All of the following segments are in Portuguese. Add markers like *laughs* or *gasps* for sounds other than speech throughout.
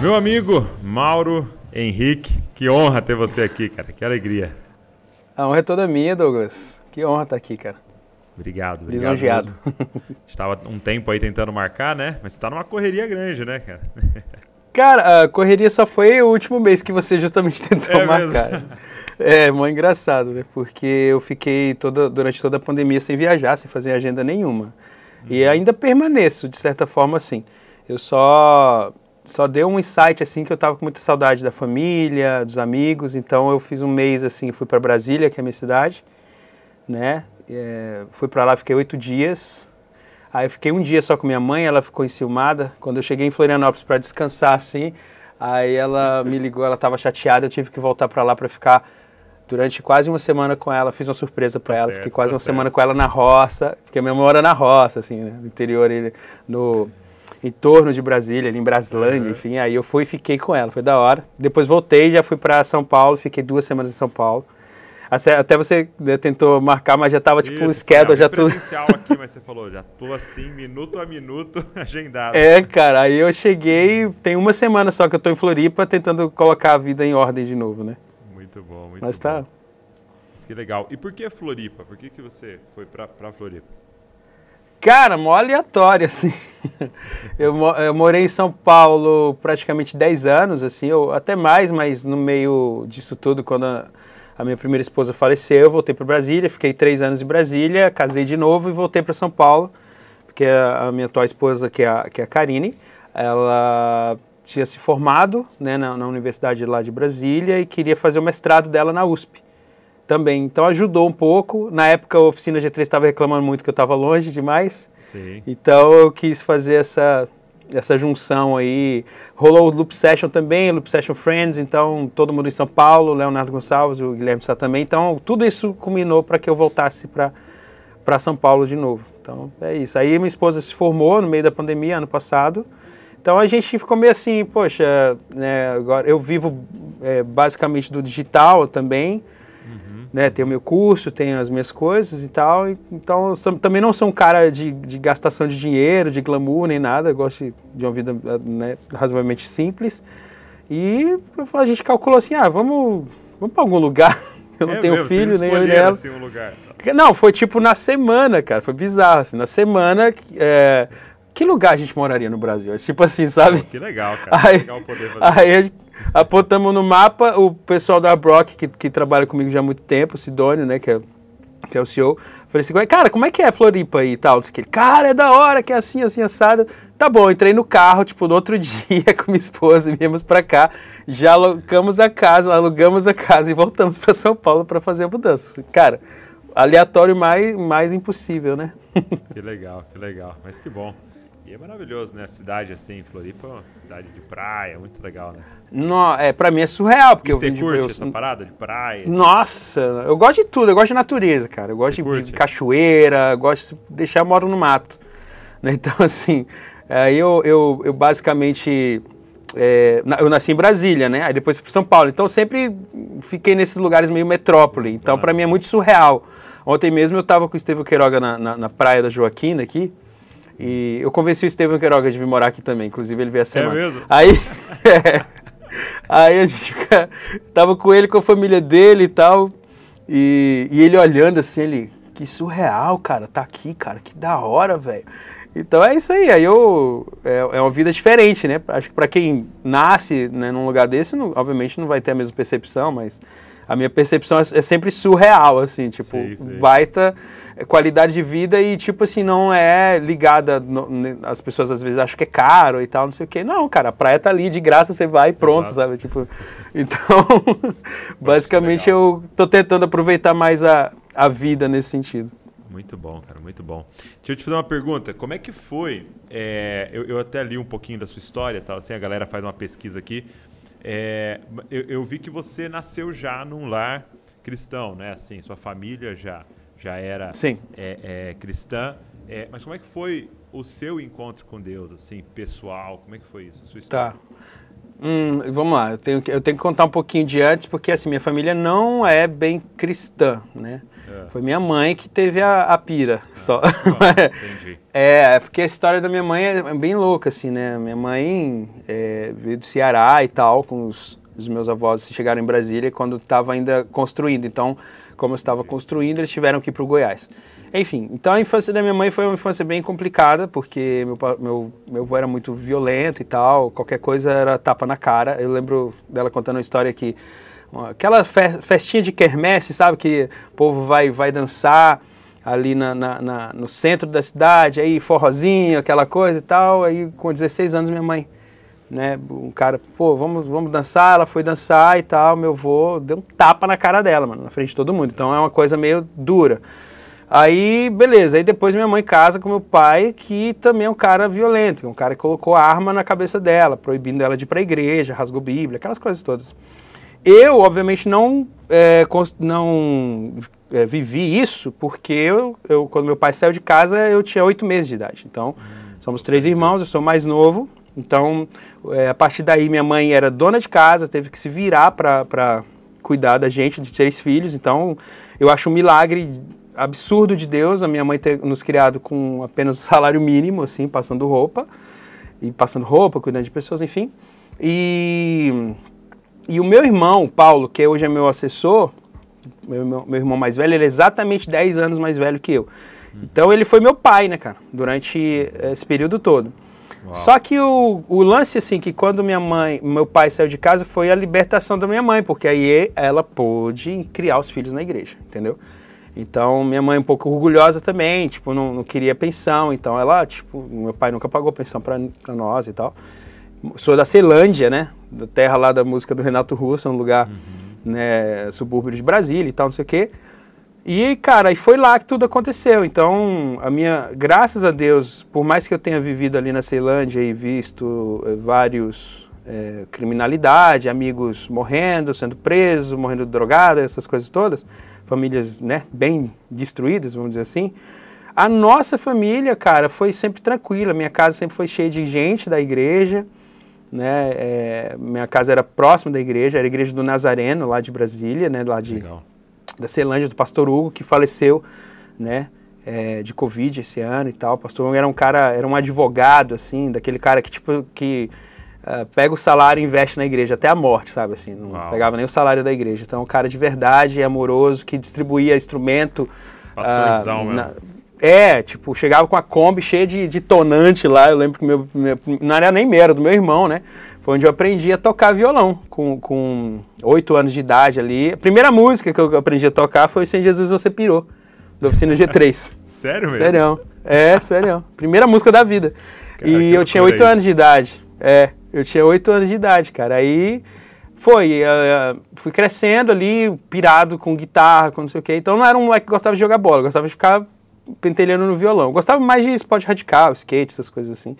Meu amigo Mauro Henrique, que honra ter você aqui, cara. Que alegria. A honra é toda minha, Douglas. Que honra estar aqui, cara. Obrigado, obrigado. Lisonjeado. Estava um tempo aí tentando marcar, né? Mas está numa correria grande, né, cara? *laughs* Cara, a correria só foi o último mês que você justamente *laughs* tentou é marcar. É, mó engraçado, né? Porque eu fiquei toda, durante toda a pandemia sem viajar, sem fazer agenda nenhuma. Uhum. E ainda permaneço, de certa forma, assim. Eu só só deu um insight assim que eu tava com muita saudade da família, dos amigos, então eu fiz um mês assim, fui para Brasília, que é a minha cidade, né? É, fui para lá, fiquei oito dias. Aí eu fiquei um dia só com minha mãe, ela ficou enciumada. Quando eu cheguei em Florianópolis para descansar assim, aí ela me ligou, ela estava chateada, eu tive que voltar para lá para ficar durante quase uma semana com ela, fiz uma surpresa para tá ela, certo, fiquei quase tá uma certo. semana com ela na roça, porque a minha mãe mora na roça, assim, né, no interior, no em torno de Brasília, ali em Braslândia, uhum. enfim. Aí eu fui e fiquei com ela, foi da hora. Depois voltei, já fui para São Paulo, fiquei duas semanas em São Paulo. Até você né, tentou marcar, mas já estava tipo o schedule, é já tudo. aqui, mas você falou, já tô assim, minuto a minuto, *laughs* agendado. É, cara, aí eu cheguei, tem uma semana só que eu tô em Floripa tentando colocar a vida em ordem de novo, né? Muito bom, muito mas tá. bom. Mas tá. Mas que legal. E por que Floripa? Por que, que você foi para pra Floripa? Cara, mó aleatório, assim. *laughs* Eu, eu, morei em São Paulo praticamente 10 anos, assim, ou até mais, mas no meio disso tudo, quando a, a minha primeira esposa faleceu, eu voltei para Brasília, fiquei 3 anos em Brasília, casei de novo e voltei para São Paulo, porque a, a, minha atual esposa, que é a, que é a Karine, ela tinha se formado né, na, na universidade lá de Brasília e queria fazer o mestrado dela na USP também. Então ajudou um pouco. Na época a oficina G3 estava reclamando muito que eu estava longe demais. Sim. Então eu quis fazer essa essa junção aí. Rolou o Loop Session também, Loop Session Friends, então todo mundo em São Paulo, Leonardo Gonçalves, o Guilherme Sá também. Então tudo isso culminou para que eu voltasse para para São Paulo de novo. Então é isso. Aí minha esposa se formou no meio da pandemia ano passado. Então a gente ficou meio assim, poxa, né, agora eu vivo é, basicamente do digital também né? Tem o meu curso, tem as minhas coisas e tal. Então, também não sou um cara de, de gastação de dinheiro, de glamour, nem nada. Eu gosto de, uma vida eh, né, razoavelmente simples. E a gente calculou assim, ah, vamos, vamos para algum lugar. *laughs* Eu não é tenho mesmo, filho, nem eu nem Assim, um lugar. Então. Não, foi tipo na semana, cara. Foi bizarro, assim. Na semana... É, que lugar a gente moraria no Brasil? É, tipo assim, sabe? Que legal, cara. Aí, que legal poder fazer. Aí apontamos no mapa, o pessoal da Brock, que, que trabalha comigo já há muito tempo, o Sidônio, né, que é, que é o CEO, falei assim, cara, como é que é Floripa aí e tal? Disse que cara, é da hora, que é assim, assim, assado. Tá bom, entrei no carro, tipo, no outro *laughs* dia com minha esposa, viemos pra cá, já alugamos a casa, alugamos a casa e voltamos para São Paulo para fazer a mudança. Cara, aleatório mais, mais impossível, né? *laughs* Que legal, que legal, mas que bom. E é maravilhoso, né? A cidade assim, Floripa, é uma cidade de praia, muito legal, né? No, é, pra mim é surreal, porque e eu vim de... Você curte essa parada de praia? Nossa, eu gosto de tudo, eu gosto de natureza, cara. Eu gosto de, de, cachoeira, gosto de deixar moro no mato. Né? *laughs* Então, assim, aí eu, eu, eu basicamente... É, eu nasci em Brasília, né? Aí depois fui para São Paulo. Então sempre fiquei nesses lugares meio metrópole. Então ah. para mim é muito surreal. Ontem mesmo eu estava com o Estevão Queiroga na, na, na praia da Joaquina aqui. E eu convenci o Estevam Queiroga de vir morar aqui também, inclusive ele veio a é semana. É mesmo? Aí, *laughs* aí a gente fica, tava com ele, com a família dele e tal, e, e ele olhando assim, ele, que surreal, cara, tá aqui, cara, que da hora, velho. Então é isso aí, aí eu, é, é uma vida diferente, né? Acho que para quem nasce né, num lugar desse, não, obviamente não vai ter a mesma percepção, mas a minha percepção é, é sempre surreal, assim, tipo, sim, sim. baita... É qualidade de vida e, tipo assim, não é ligada. No, as pessoas às vezes acham que é caro e tal, não sei o quê. Não, cara, a praia tá ali, de graça você vai e pronto, Exato. sabe? Tipo, *laughs* então, *laughs* basicamente eu tô tentando aproveitar mais a, a vida nesse sentido. Muito bom, cara, muito bom. Deixa eu te fazer uma pergunta. Como é que foi? É, eu, eu, até li um pouquinho da sua história, tá? assim, a galera faz uma pesquisa aqui. É, eu, eu vi que você nasceu já num lar cristão, né? Assim, sua família já já era Sim. É, é, cristã. É, mas como é que foi o seu encontro com Deus, assim, pessoal? Como é que foi isso? sua tá. história? Tá. Hum, vamos lá, eu tenho, que, eu tenho que contar um pouquinho de antes, porque assim, minha família não é bem cristã, né? É. Foi minha mãe que teve a, a pira, ah, só. Ah, entendi. *laughs* É, é, porque a história da minha mãe é, é bem louca, assim, né? Minha mãe é, veio do Ceará e tal, com os, os meus avós chegaram em Brasília quando estava ainda construindo. Então, como eu estava construindo, eles tiveram que ir para o Goiás. Enfim, então a infância da minha mãe foi uma infância bem complicada, porque meu, meu, meu avô era muito violento e tal, qualquer coisa era tapa na cara. Eu lembro dela contando uma história que aquela festinha de quermesse, sabe, que o povo vai, vai dançar ali na, na, na, no centro da cidade, aí forrozinho, aquela coisa e tal, aí com 16 anos minha mãe né? Um cara, pô, vamos, vamos dançar, ela foi dançar e tal, meu avô deu um tapa na cara dela, mano, na frente de todo mundo. Então é uma coisa meio dura. Aí, beleza, aí depois minha mãe casa com meu pai, que também é um cara violento, é um cara que colocou arma na cabeça dela, proibindo ela de ir pra igreja, rasgou Bíblia, aquelas coisas todas. Eu, obviamente, não, é, não é, vivi isso, porque eu, eu, quando meu pai saiu de casa, eu tinha oito meses de idade. Então, somos três irmãos, eu sou mais novo, então, é, a partir daí, minha mãe era dona de casa, teve que se virar para cuidar da gente, de três filhos. Então, eu acho um milagre absurdo de Deus a minha mãe ter nos criado com apenas o salário mínimo, assim, passando roupa. E passando roupa, cuidando de pessoas, enfim. E, e o meu irmão, Paulo, que hoje é meu assessor, meu, meu, meu irmão mais velho, ele é exatamente 10 anos mais velho que eu. Então ele foi meu pai, né, cara, durante esse período todo. Só que o, o, lance, assim, que quando minha mãe, meu pai saiu de casa, foi a libertação da minha mãe, porque aí ela pôde criar os filhos na igreja, entendeu? Então, minha mãe um pouco orgulhosa também, tipo, não, não queria pensão, então ela, tipo, meu pai nunca pagou pensão para nós e tal. Sou da Ceilândia, né? Da terra lá da música do Renato Russo, um lugar, uhum. né, subúrbio de Brasília e tal, não sei o quê. E, cara, e foi lá que tudo aconteceu. Então, a minha, graças a Deus, por mais que eu tenha vivido ali na Ceilândia e visto várias eh, vários eh, criminalidade, amigos morrendo, sendo presos, morrendo drogados, essas coisas todas, famílias, né, bem destruídas, vamos dizer assim. A nossa família, cara, foi sempre tranquila. Minha casa sempre foi cheia de gente da igreja, né? É, minha casa era próxima da igreja, era a igreja do Nazareno lá de Brasília, né? Lá de Legal da Celândia, do pastor Hugo, que faleceu, né? É, de Covid esse ano e tal. O pastor Hugo era um cara, era um advogado, assim, daquele cara que, tipo, que uh, pega o salário e investe na igreja até a morte, sabe? Assim, não Uau. pegava nem o salário da igreja. Então, um cara de verdade, amoroso, que distribuía instrumento. Pastorzão, uh, na, é, tipo, chegava com a Kombi cheia de, de tonante lá. Eu lembro que meu, meu não era nem mero, do meu irmão, né? foi onde eu aprendi a tocar violão, com oito anos de idade ali. A primeira música que eu aprendi a tocar foi Sem Jesus Você Pirou, da Oficina G3. *laughs* Sério mesmo? Sério. É, sério. Primeira música da vida. Cara, e eu tinha oito anos de idade. É, eu tinha oito anos de idade, cara. Aí foi, uh, fui crescendo ali, pirado com guitarra, com não sei o quê. Então não era um moleque que gostava de jogar bola, gostava de ficar pentelhando no violão. Eu gostava mais de esporte radical, skate, essas coisas assim.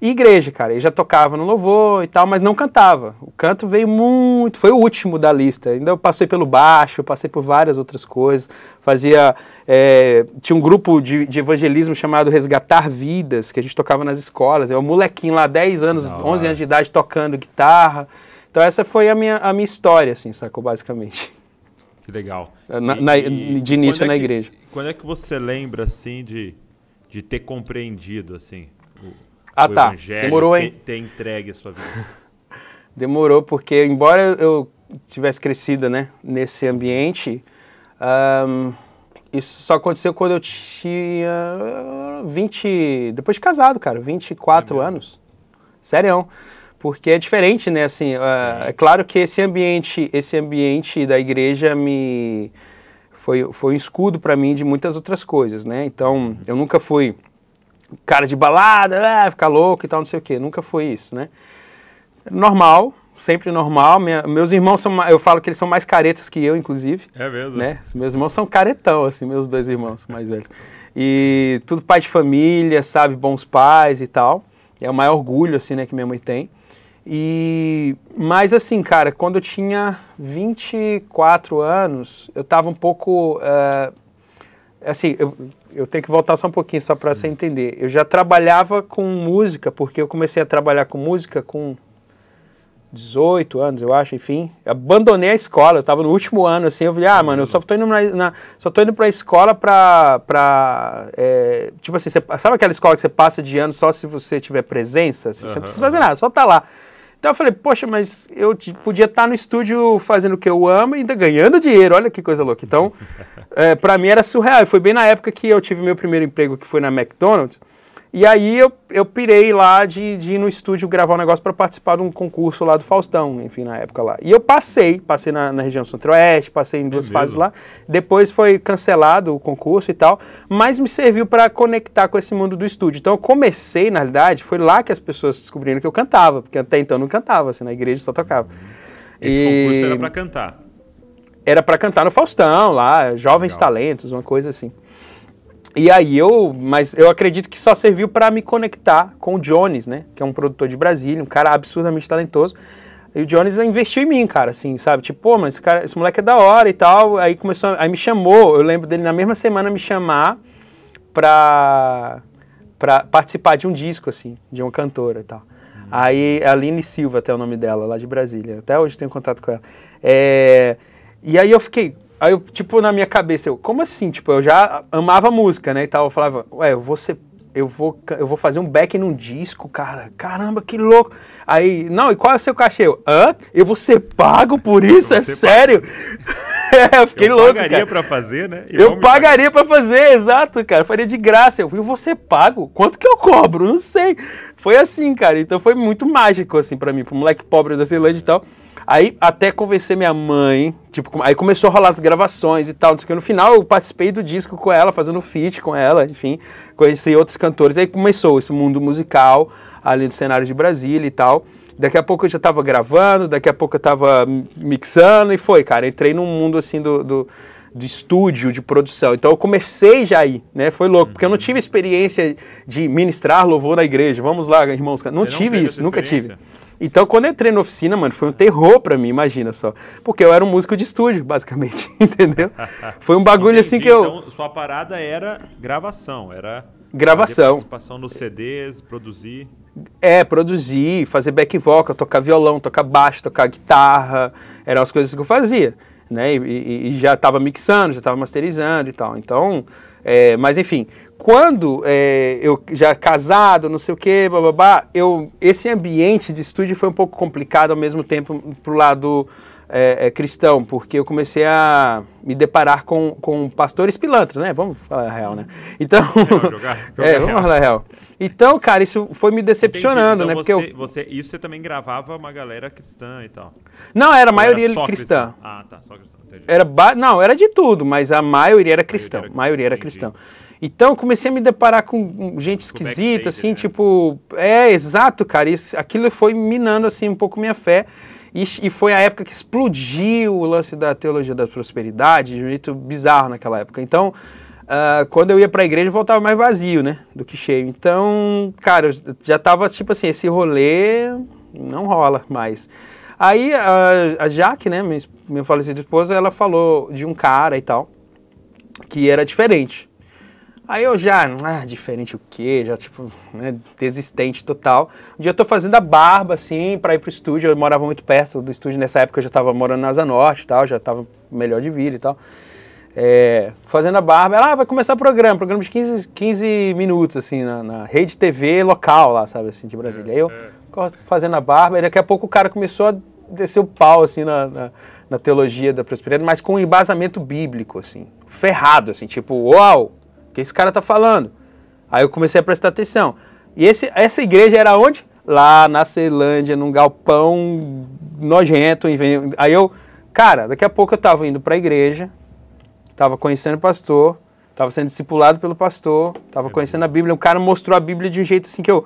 E igreja, cara, ele já tocava no louvor e tal, mas não cantava. O canto veio muito, foi o último da lista. Ainda eu passei pelo baixo, passei por várias outras coisas. Fazia, é, tinha um grupo de, de, evangelismo chamado Resgatar Vidas, que a gente tocava nas escolas. Eu, é um molequinho lá, 10 anos, não, 11 anos de idade, tocando guitarra. Então essa foi a minha, a minha história, assim, sacou, basicamente. Que legal. É, na, e, na, de início é na que, igreja. Quando é que você lembra, assim, de, de ter compreendido, assim, ah, tá. Demorou, hein? Ter, entregue a sua vida. *laughs* Demorou, porque embora eu tivesse crescido né, nesse ambiente, um, isso só aconteceu quando eu tinha 20. Depois de casado, cara, 24 é anos. Sério. Porque é diferente, né? Assim, uh, é claro que esse ambiente, esse ambiente da igreja me foi, foi um escudo para mim de muitas outras coisas, né? Então, eu nunca fui cara de balada, ah, ficar louco e tal, não sei o quê. Nunca foi isso, né? Normal, sempre normal. Minha, meus irmãos são, eu falo que eles são mais caretas que eu, inclusive. É mesmo? Né? Meus irmãos são caretão, assim, meus dois irmãos mais velhos. E tudo pai de família, sabe? Bons pais e tal. É o maior orgulho, assim, né, que minha mãe tem. E mas assim, cara, quando eu tinha 24 anos, eu tava um pouco uh, assim, eu eu tenho que voltar só um pouquinho só para você hum. entender. Eu já trabalhava com música, porque eu comecei a trabalhar com música com 18 anos, eu acho, enfim. Abandonei a escola, eu estava no último ano, assim, eu falei, ah, mano, eu só estou hum. indo, na, na, só tô indo pra escola para pra é, tipo assim, você, sabe aquela escola que você passa de ano só se você tiver presença? Assim, uhum. Você não precisa fazer nada, só tá lá. Então eu falei, poxa, mas eu podia estar tá no estúdio fazendo o que eu amo e ainda ganhando dinheiro, olha que coisa louca. Então, é, *laughs* eh, para mim era surreal. E foi bem na época que eu tive meu primeiro emprego, que foi na McDonald's. E aí eu, eu pirei lá de, de ir no estúdio gravar um negócio para participar de um concurso lá do Faustão, enfim, na época lá. E eu passei, passei na, na região centro-oeste, passei em duas é fases lá. Depois foi cancelado o concurso e tal, mas me serviu para conectar com esse mundo do estúdio. Então eu comecei, na realidade, foi lá que as pessoas descobriram que eu cantava, porque até então não cantava, assim, na igreja só tocava. Esse e... concurso era para cantar. Era para cantar no Faustão, lá, Jovens Legal. Talentos, uma coisa assim. E aí eu, mas eu acredito que só serviu para me conectar com o Jones, né? Que é um produtor de Brasília, um cara absurdamente talentoso. E o Jones investiu em mim, cara, assim, sabe? Tipo, pô, mas esse, cara, esse moleque é da hora e tal. Aí começou, aí me chamou, eu lembro dele na mesma semana me chamar pra, pra participar de um disco, assim, de uma cantora e tal. Uhum. Aí, Aline Silva, até o nome dela, lá de Brasília. Até hoje tenho contato com ela. É, e aí eu fiquei, Aí eu, tipo, na minha cabeça, eu, como assim? Tipo, eu já amava música, né, e tal. Eu falava, ué, eu vou ser, eu vou, eu vou fazer um back num disco, cara. Caramba, que louco. Aí, não, e qual é o seu cachê? Eu, hã? Eu vou ser pago por isso? É sério? *laughs* é, eu fiquei eu louco, Eu pagaria para fazer, né? eu pagaria para fazer, exato, cara. Eu faria de graça. Eu, eu vou ser pago? Quanto que eu cobro? Não sei. Foi assim, cara. Então foi muito mágico, assim, para mim, pro moleque pobre da Ceilândia e tal. Aí até convencer minha mãe, tipo, aí começou a rolar as gravações e tal, não sei o que. No final eu participei do disco com ela, fazendo feat com ela, enfim, conheci outros cantores. Aí começou esse mundo musical ali do cenário de Brasília e tal. Daqui a pouco eu já estava gravando, daqui a pouco eu estava mixando e foi, cara. Entrei num mundo assim do, do, estúdio, de produção. Então eu comecei já aí, né? Foi louco, uhum. porque eu não uhum. tive experiência de ministrar louvor na igreja. Vamos lá, irmãos. Não Você tive não isso, nunca tive. Então, quando eu entrei na oficina, mano, foi um terror para mim, imagina só. Porque eu era um músico de estúdio, basicamente, *laughs* entendeu? Foi um bagulho assim Entendi. assim que eu. Então, sua parada era gravação, era. Gravação. Participação nos CDs, produzir. É, produzir, fazer back vocal, tocar violão, tocar baixo, tocar guitarra. Eram as coisas que eu fazia, né? E, e, e já estava mixando, já estava masterizando e tal. Então, é, mas enfim, quando é, eu já casado, não sei o quê, bababá, eu, esse ambiente de estúdio foi um pouco complicado ao mesmo tempo pro lado é, é, cristão, porque eu comecei a me deparar com, com pastores pilantras, né? Vamos falar a real, né? Então. Não, *laughs* jogar, jogar *laughs* é, vamos falar a real. Então, cara, isso foi me decepcionando, né? então, né? Você, porque eu... você, isso você também gravava uma galera cristã e tal. Não, era a maioria era cristã. cristã. Ah, tá, só cristã. Era ba... Não, era de tudo, mas a maioria era cristã. A maioria era, cristão. maioria era cristã. Então comecei a me deparar com gente esquisita, assim, né? tipo, é exato, cara. Isso, aquilo foi minando assim um pouco minha fé. E, e, foi a época que explodiu o lance da teologia da prosperidade, de um jeito bizarro naquela época. Então, uh, quando eu ia para a igreja, eu voltava mais vazio, né, do que cheio. Então, cara, eu já tava tipo assim, esse rolê não rola mais. Aí a, ah, a Jaque, né, minha, minha falecida esposa, ela falou de um cara e tal, que era diferente. Aí eu já, ah, diferente o quê? Já, tipo, né, desistente total. Um dia eu tô fazendo a barba, assim, pra ir pro estúdio. Eu morava muito perto do estúdio. Nessa época eu já tava morando na Asa Norte e tal, já tava melhor de vida e tal. É, fazendo a barba, ela ah, vai começar o programa, programa de 15, 15 minutos, assim, na, na rede TV local lá, sabe, assim, de Brasília. É, Aí eu é. fazendo a barba, e daqui a pouco o cara começou a descer o pau, assim, na, na na teologia da prosperidade, mas com um embasamento bíblico, assim, ferrado, assim, tipo, uau, que esse cara está falando? Aí eu comecei a prestar atenção. E esse, essa igreja era onde? Lá na Ceilândia, num galpão nojento. Aí eu, cara, daqui a pouco eu estava indo para a igreja, estava conhecendo o pastor, estava sendo discipulado pelo pastor, estava conhecendo a Bíblia. Um cara mostrou a Bíblia de um jeito assim que eu,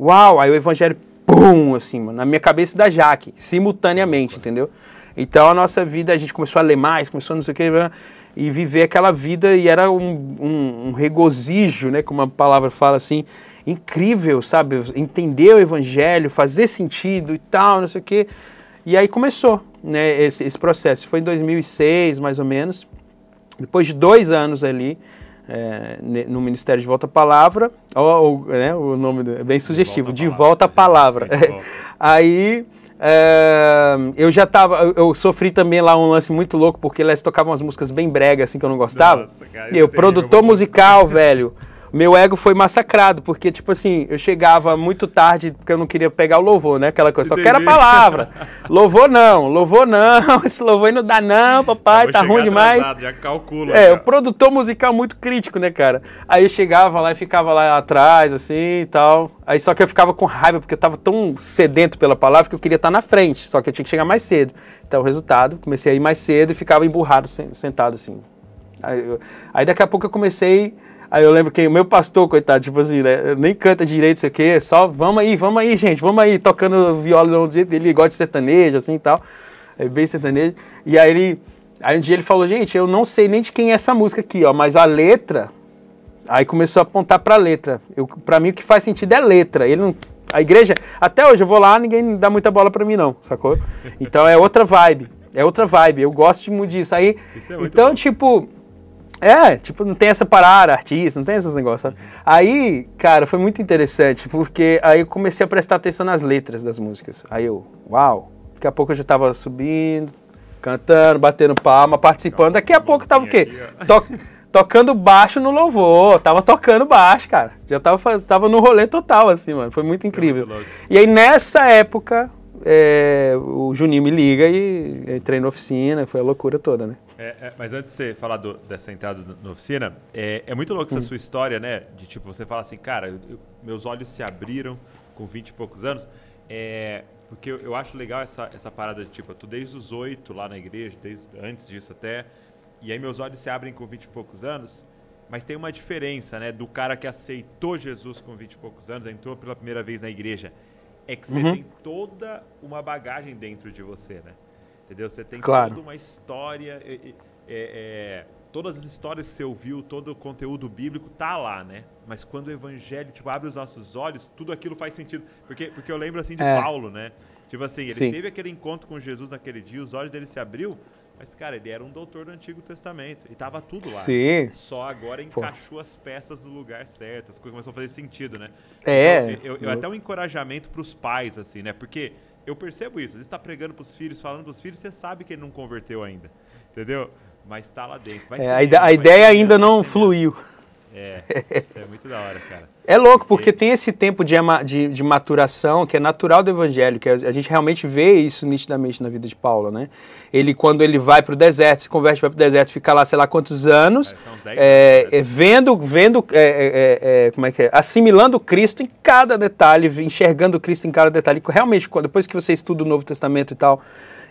uau! Aí o evangelho, pum, assim, mano, na minha cabeça da Jaque, simultaneamente, entendeu? Então a nossa vida, a gente começou a ler mais, começou a não sei o que e viver aquela vida e era um, um, um regozijo, né, como a palavra fala assim, incrível, sabe? Entender o evangelho, fazer sentido e tal, não sei o quê. E aí começou né, esse, esse processo. Foi em 2006, mais ou menos. Depois de dois anos ali, é, no Ministério de Volta à Palavra, ou, ou né, o nome é bem sugestivo, né? De Volta à Palavra. Volta à palavra. É, aí eu já tava. Eu sofri também lá um lance muito louco, porque eles tocavam umas músicas bem brega, assim, que eu não gostava. Nossa, cara, e eu, é produtor musical, velho meu ego foi massacrado, porque, tipo assim, eu chegava muito tarde, porque eu não queria pegar o louvor, né? Aquela coisa, só quero a palavra. *laughs* louvor não, louvor não, *laughs* esse louvor aí não dá não, papai, tá ruim demais. já calcula. É, cara. o produtor musical muito crítico, né, cara? Aí eu chegava lá e ficava lá atrás, assim e tal. Aí só que eu ficava com raiva, porque eu tava tão sedento pela palavra que eu queria estar tá na frente, só que eu tinha que chegar mais cedo. Então, o resultado, comecei a ir mais cedo e ficava emburrado, sentado assim. Aí, eu, aí daqui a pouco eu comecei Aí eu lembro que o meu pastor, coitado, tipo assim, né, nem canta direito, sei o quê, só vamos aí, vamos aí, gente, vamos aí, tocando viola do jeito dele, gosta de sertanejo, assim e tal, é bem sertanejo. E aí ele, aí um dia ele falou, gente, eu não sei nem de quem é essa música aqui, ó, mas a letra, aí começou a apontar pra letra. Eu, pra mim o que faz sentido é letra, ele não, a igreja, até hoje eu vou lá, ninguém dá muita bola pra mim não, sacou? Então é outra vibe, é outra vibe, eu gosto muito disso. Aí, é então, bom. tipo é, tipo, não tem essa parada, artista, não tem esses negócios. Sabe? Aí, cara, foi muito interessante, porque aí eu comecei a prestar atenção nas letras das músicas. Aí eu, uau, daqui a pouco eu já tava subindo, cantando, batendo palma, participando. Daqui a pouco tava o quê? To tocando baixo no louvor, tava tocando baixo, cara. Já tava, tava no rolê total, assim, mano. Foi muito incrível. É e aí, nessa época, é, o Juninho me liga e entrei na oficina, foi a loucura toda, né? É, é, mas antes de você falar do, dessa entrada na oficina, é, é, muito louco essa hum. sua história, né? De tipo, você fala assim, cara, eu, meus olhos se abriram com 20 e poucos anos. É, porque eu, eu, acho legal essa, essa parada de tipo, eu tô desde os oito lá na igreja, desde antes disso até, e aí meus olhos se abrem com 20 e poucos anos, mas tem uma diferença, né? Do cara que aceitou Jesus com 20 e poucos anos, entrou pela primeira vez na igreja é que você uhum. tem toda uma bagagem dentro de você, né? Entendeu? Você tem claro. toda uma história. É, é, todas as histórias que você ouviu, todo o conteúdo bíblico tá lá, né? Mas quando o evangelho tipo, abre os nossos olhos, tudo aquilo faz sentido. Porque, porque eu lembro assim de é. Paulo, né? Tipo assim, ele Sim. teve aquele encontro com Jesus naquele dia, os olhos dele se abriu, mas, cara, ele era um doutor do Antigo Testamento. E tava tudo lá. Sim. Só agora encaixou Pô. as peças no lugar certo. As coisas começaram a fazer sentido, né? É. Então, eu, eu, eu, uhum. até um encorajamento pros pais, assim, né? Porque eu percebo isso. Às vezes tá pregando pros filhos, falando pros filhos, você sabe que ele não converteu ainda. Entendeu? Mas está lá dentro. É, a, ideia, a ideia ainda não fluiu. É, *laughs* isso é muito da hora, cara. É louco, porque tem esse tempo de, de, de, maturação que é natural do evangelho, que a gente realmente vê isso nitidamente na vida de Paulo, né? Ele, quando ele vai para o deserto, se converte, vai para o deserto, fica lá sei lá quantos anos, é, então, é, né? é, vendo, vendo, é, é, é, como é que é? Assimilando Cristo em cada detalhe, enxergando Cristo em cada detalhe. Realmente, depois que você estuda o Novo Testamento e tal,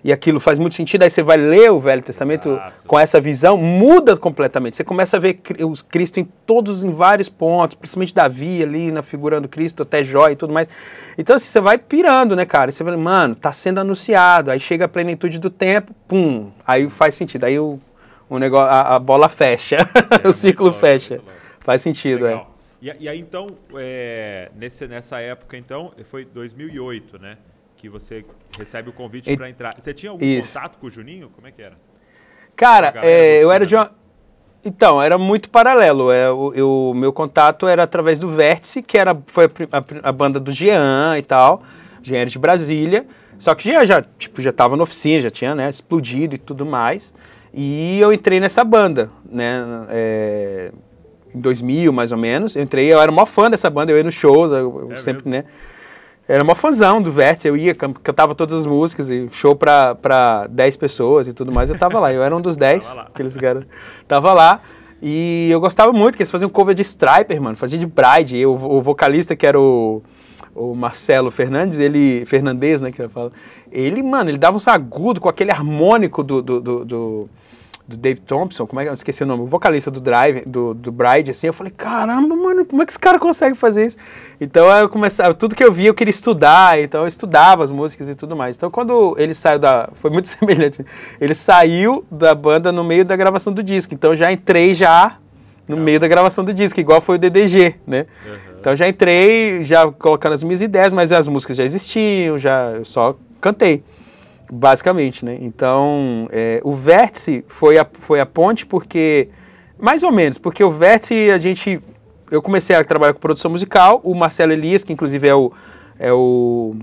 e aquilo faz muito sentido, aí você vai ler o Velho Testamento Exato. com essa visão, muda completamente. Você começa a ver os Cristo em todos, em vários pontos, principalmente Davi ali na figura do Cristo, até Jó e tudo mais. Então assim, você vai pirando, né, cara? Você vai, mano, tá sendo anunciado, aí chega a plenitude do tempo, pum, aí faz sentido, aí o, o negócio, a, a bola fecha, *laughs* é, o círculo fecha. Faz sentido, é. legal. é. E, e, aí então, é, nesse, nessa época então, foi 2008, né? que você recebe o convite para entrar. Você tinha algum isso. contato com o Juninho? Como é que era? Cara, é, eu era de uma... Então, era muito paralelo. É, o meu contato era através do Vértice, que era, foi a, a, a banda do Jean e tal, engenheiro de Brasília. Só que o Jean já, tipo, já tava na oficina, já tinha né, explodido e tudo mais. E eu entrei nessa banda, né? É, em 2000, mais ou menos. Eu entrei, eu era maior fã dessa banda, eu ia nos shows, eu, eu é sempre, mesmo? né? era uma fanzão do Vértice, eu ia, cantava todas as músicas, e show pra, pra 10 pessoas e tudo mais, eu tava lá, eu era um dos 10, *laughs* aqueles caras, tava lá, e eu gostava muito, que eles faziam cover de Striper, mano, fazia de Pride o vocalista que era o, o Marcelo Fernandes, ele, Fernandes, né, que eu falo, ele, mano, ele dava um agudo com aquele harmônico do, do, do, do do Dave Thompson, como é que eu esqueci o nome, o vocalista do Drive, do, do Bride, assim, eu falei, caramba, mano, como é que esse cara consegue fazer isso? Então eu começava, tudo que eu via eu queria estudar, então eu estudava as músicas e tudo mais. Então quando ele saiu da, *laughs* foi muito *laughs* semelhante, ele saiu da banda no meio da gravação do disco, então já entrei já no meio da gravação do disco, igual foi o DDG, né? Uhum. Então já entrei, já colocando as minhas ideias, mas as músicas já existiam, já eu só cantei. Basicamente, né? Então, é, o vértice foi a, foi a ponte porque, mais ou menos, porque o vértice a gente, eu comecei a trabalhar com produção musical, o Marcelo Elias, que inclusive é o, é o,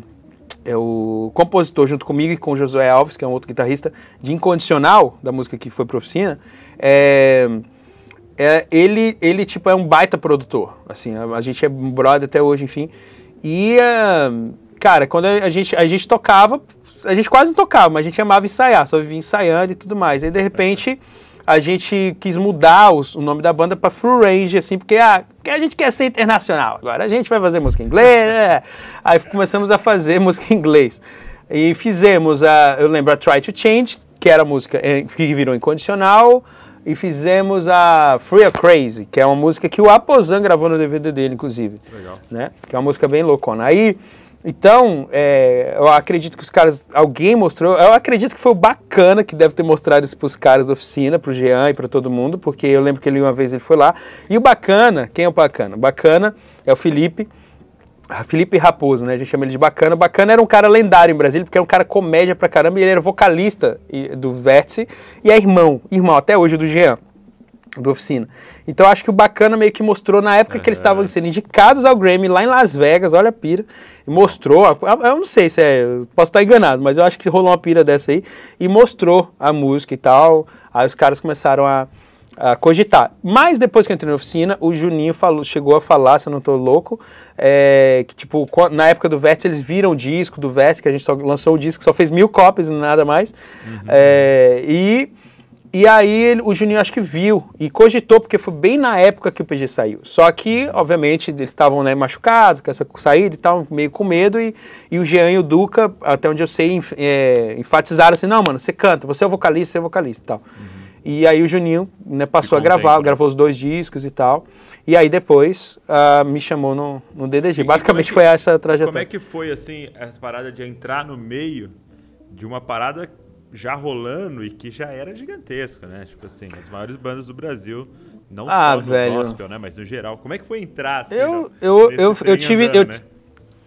é o compositor junto comigo e com o Josué Alves, que é um outro guitarrista de Incondicional, da música que foi para oficina, é, é, ele, ele tipo é um baita produtor, assim, a, a gente é brother até hoje, enfim, e... É, cara, quando a gente, a gente tocava, a gente quase não tocava, mas a gente amava ensaiar, só vivia ensaiando e tudo mais. Aí de repente a gente quis mudar os, o nome da banda para Full Range, assim, porque a, ah, a gente quer ser internacional agora. A gente vai fazer música em inglês, né? Aí começamos a fazer música em inglês. E fizemos, a, eu lembro, a Try to Change, que era a música eh, que virou incondicional. E fizemos a Free or Crazy, que é uma música que o Aposan gravou no DVD dele, inclusive. Legal. Né? Que é uma música bem loucona. Aí então, é, eu acredito que os caras, alguém mostrou, eu acredito que foi o Bacana que deve ter mostrado isso para os caras da oficina, para o Jean e para todo mundo, porque eu lembro que ele uma vez ele foi lá. E o Bacana, quem é o Bacana? O Bacana é o Felipe, ah, Felipe Raposo, né? A gente chama ele de Bacana. Bacana era um cara lendário em Brasília, porque era um cara comédia pra caramba, e ele era vocalista do Vértice, e é irmão, irmão até hoje do Jean do Oficina. Então acho que o bacana meio que mostrou na época uhum. que eles é. estavam sendo assim, indicados ao Grammy lá em Las Vegas, olha a pira, mostrou, eu não sei se é, posso estar enganado, mas eu acho que rolou uma pira dessa aí e mostrou a música e tal. Aí os caras começaram a, a cogitar. Mas depois que eu entrei na oficina, o Juninho falou, chegou a falar, se eu não estou louco, é, que tipo, na época do Vértice eles viram o disco do Vértice, que a gente só lançou o disco, só fez mil cópias e nada mais. Uhum. É, e e aí o Juninho acho que viu e cogitou, porque foi bem na época que o PG saiu. Só que, obviamente, eles estavam né, machucados, com essa saída e tal, meio com medo. E, e o Jean e o Duca, até onde eu sei, enf é, enfatizaram assim: não, mano, você canta, você é vocalista, você é vocalista e tal. Uhum. E aí o Juninho né, passou a gravar, gravou os dois discos e tal. E aí depois uh, me chamou no, no DDG. E Basicamente é que, foi essa trajetória. Como é que foi, assim, essa parada de entrar no meio de uma parada já rolando e que já era gigantesco, né? Tipo assim, as maiores bandas do Brasil, não ah, só velho. gospel, né? Mas no geral. Como é que foi entrar, assim, eu, eu, eu, né? eu tive, andando, eu, né?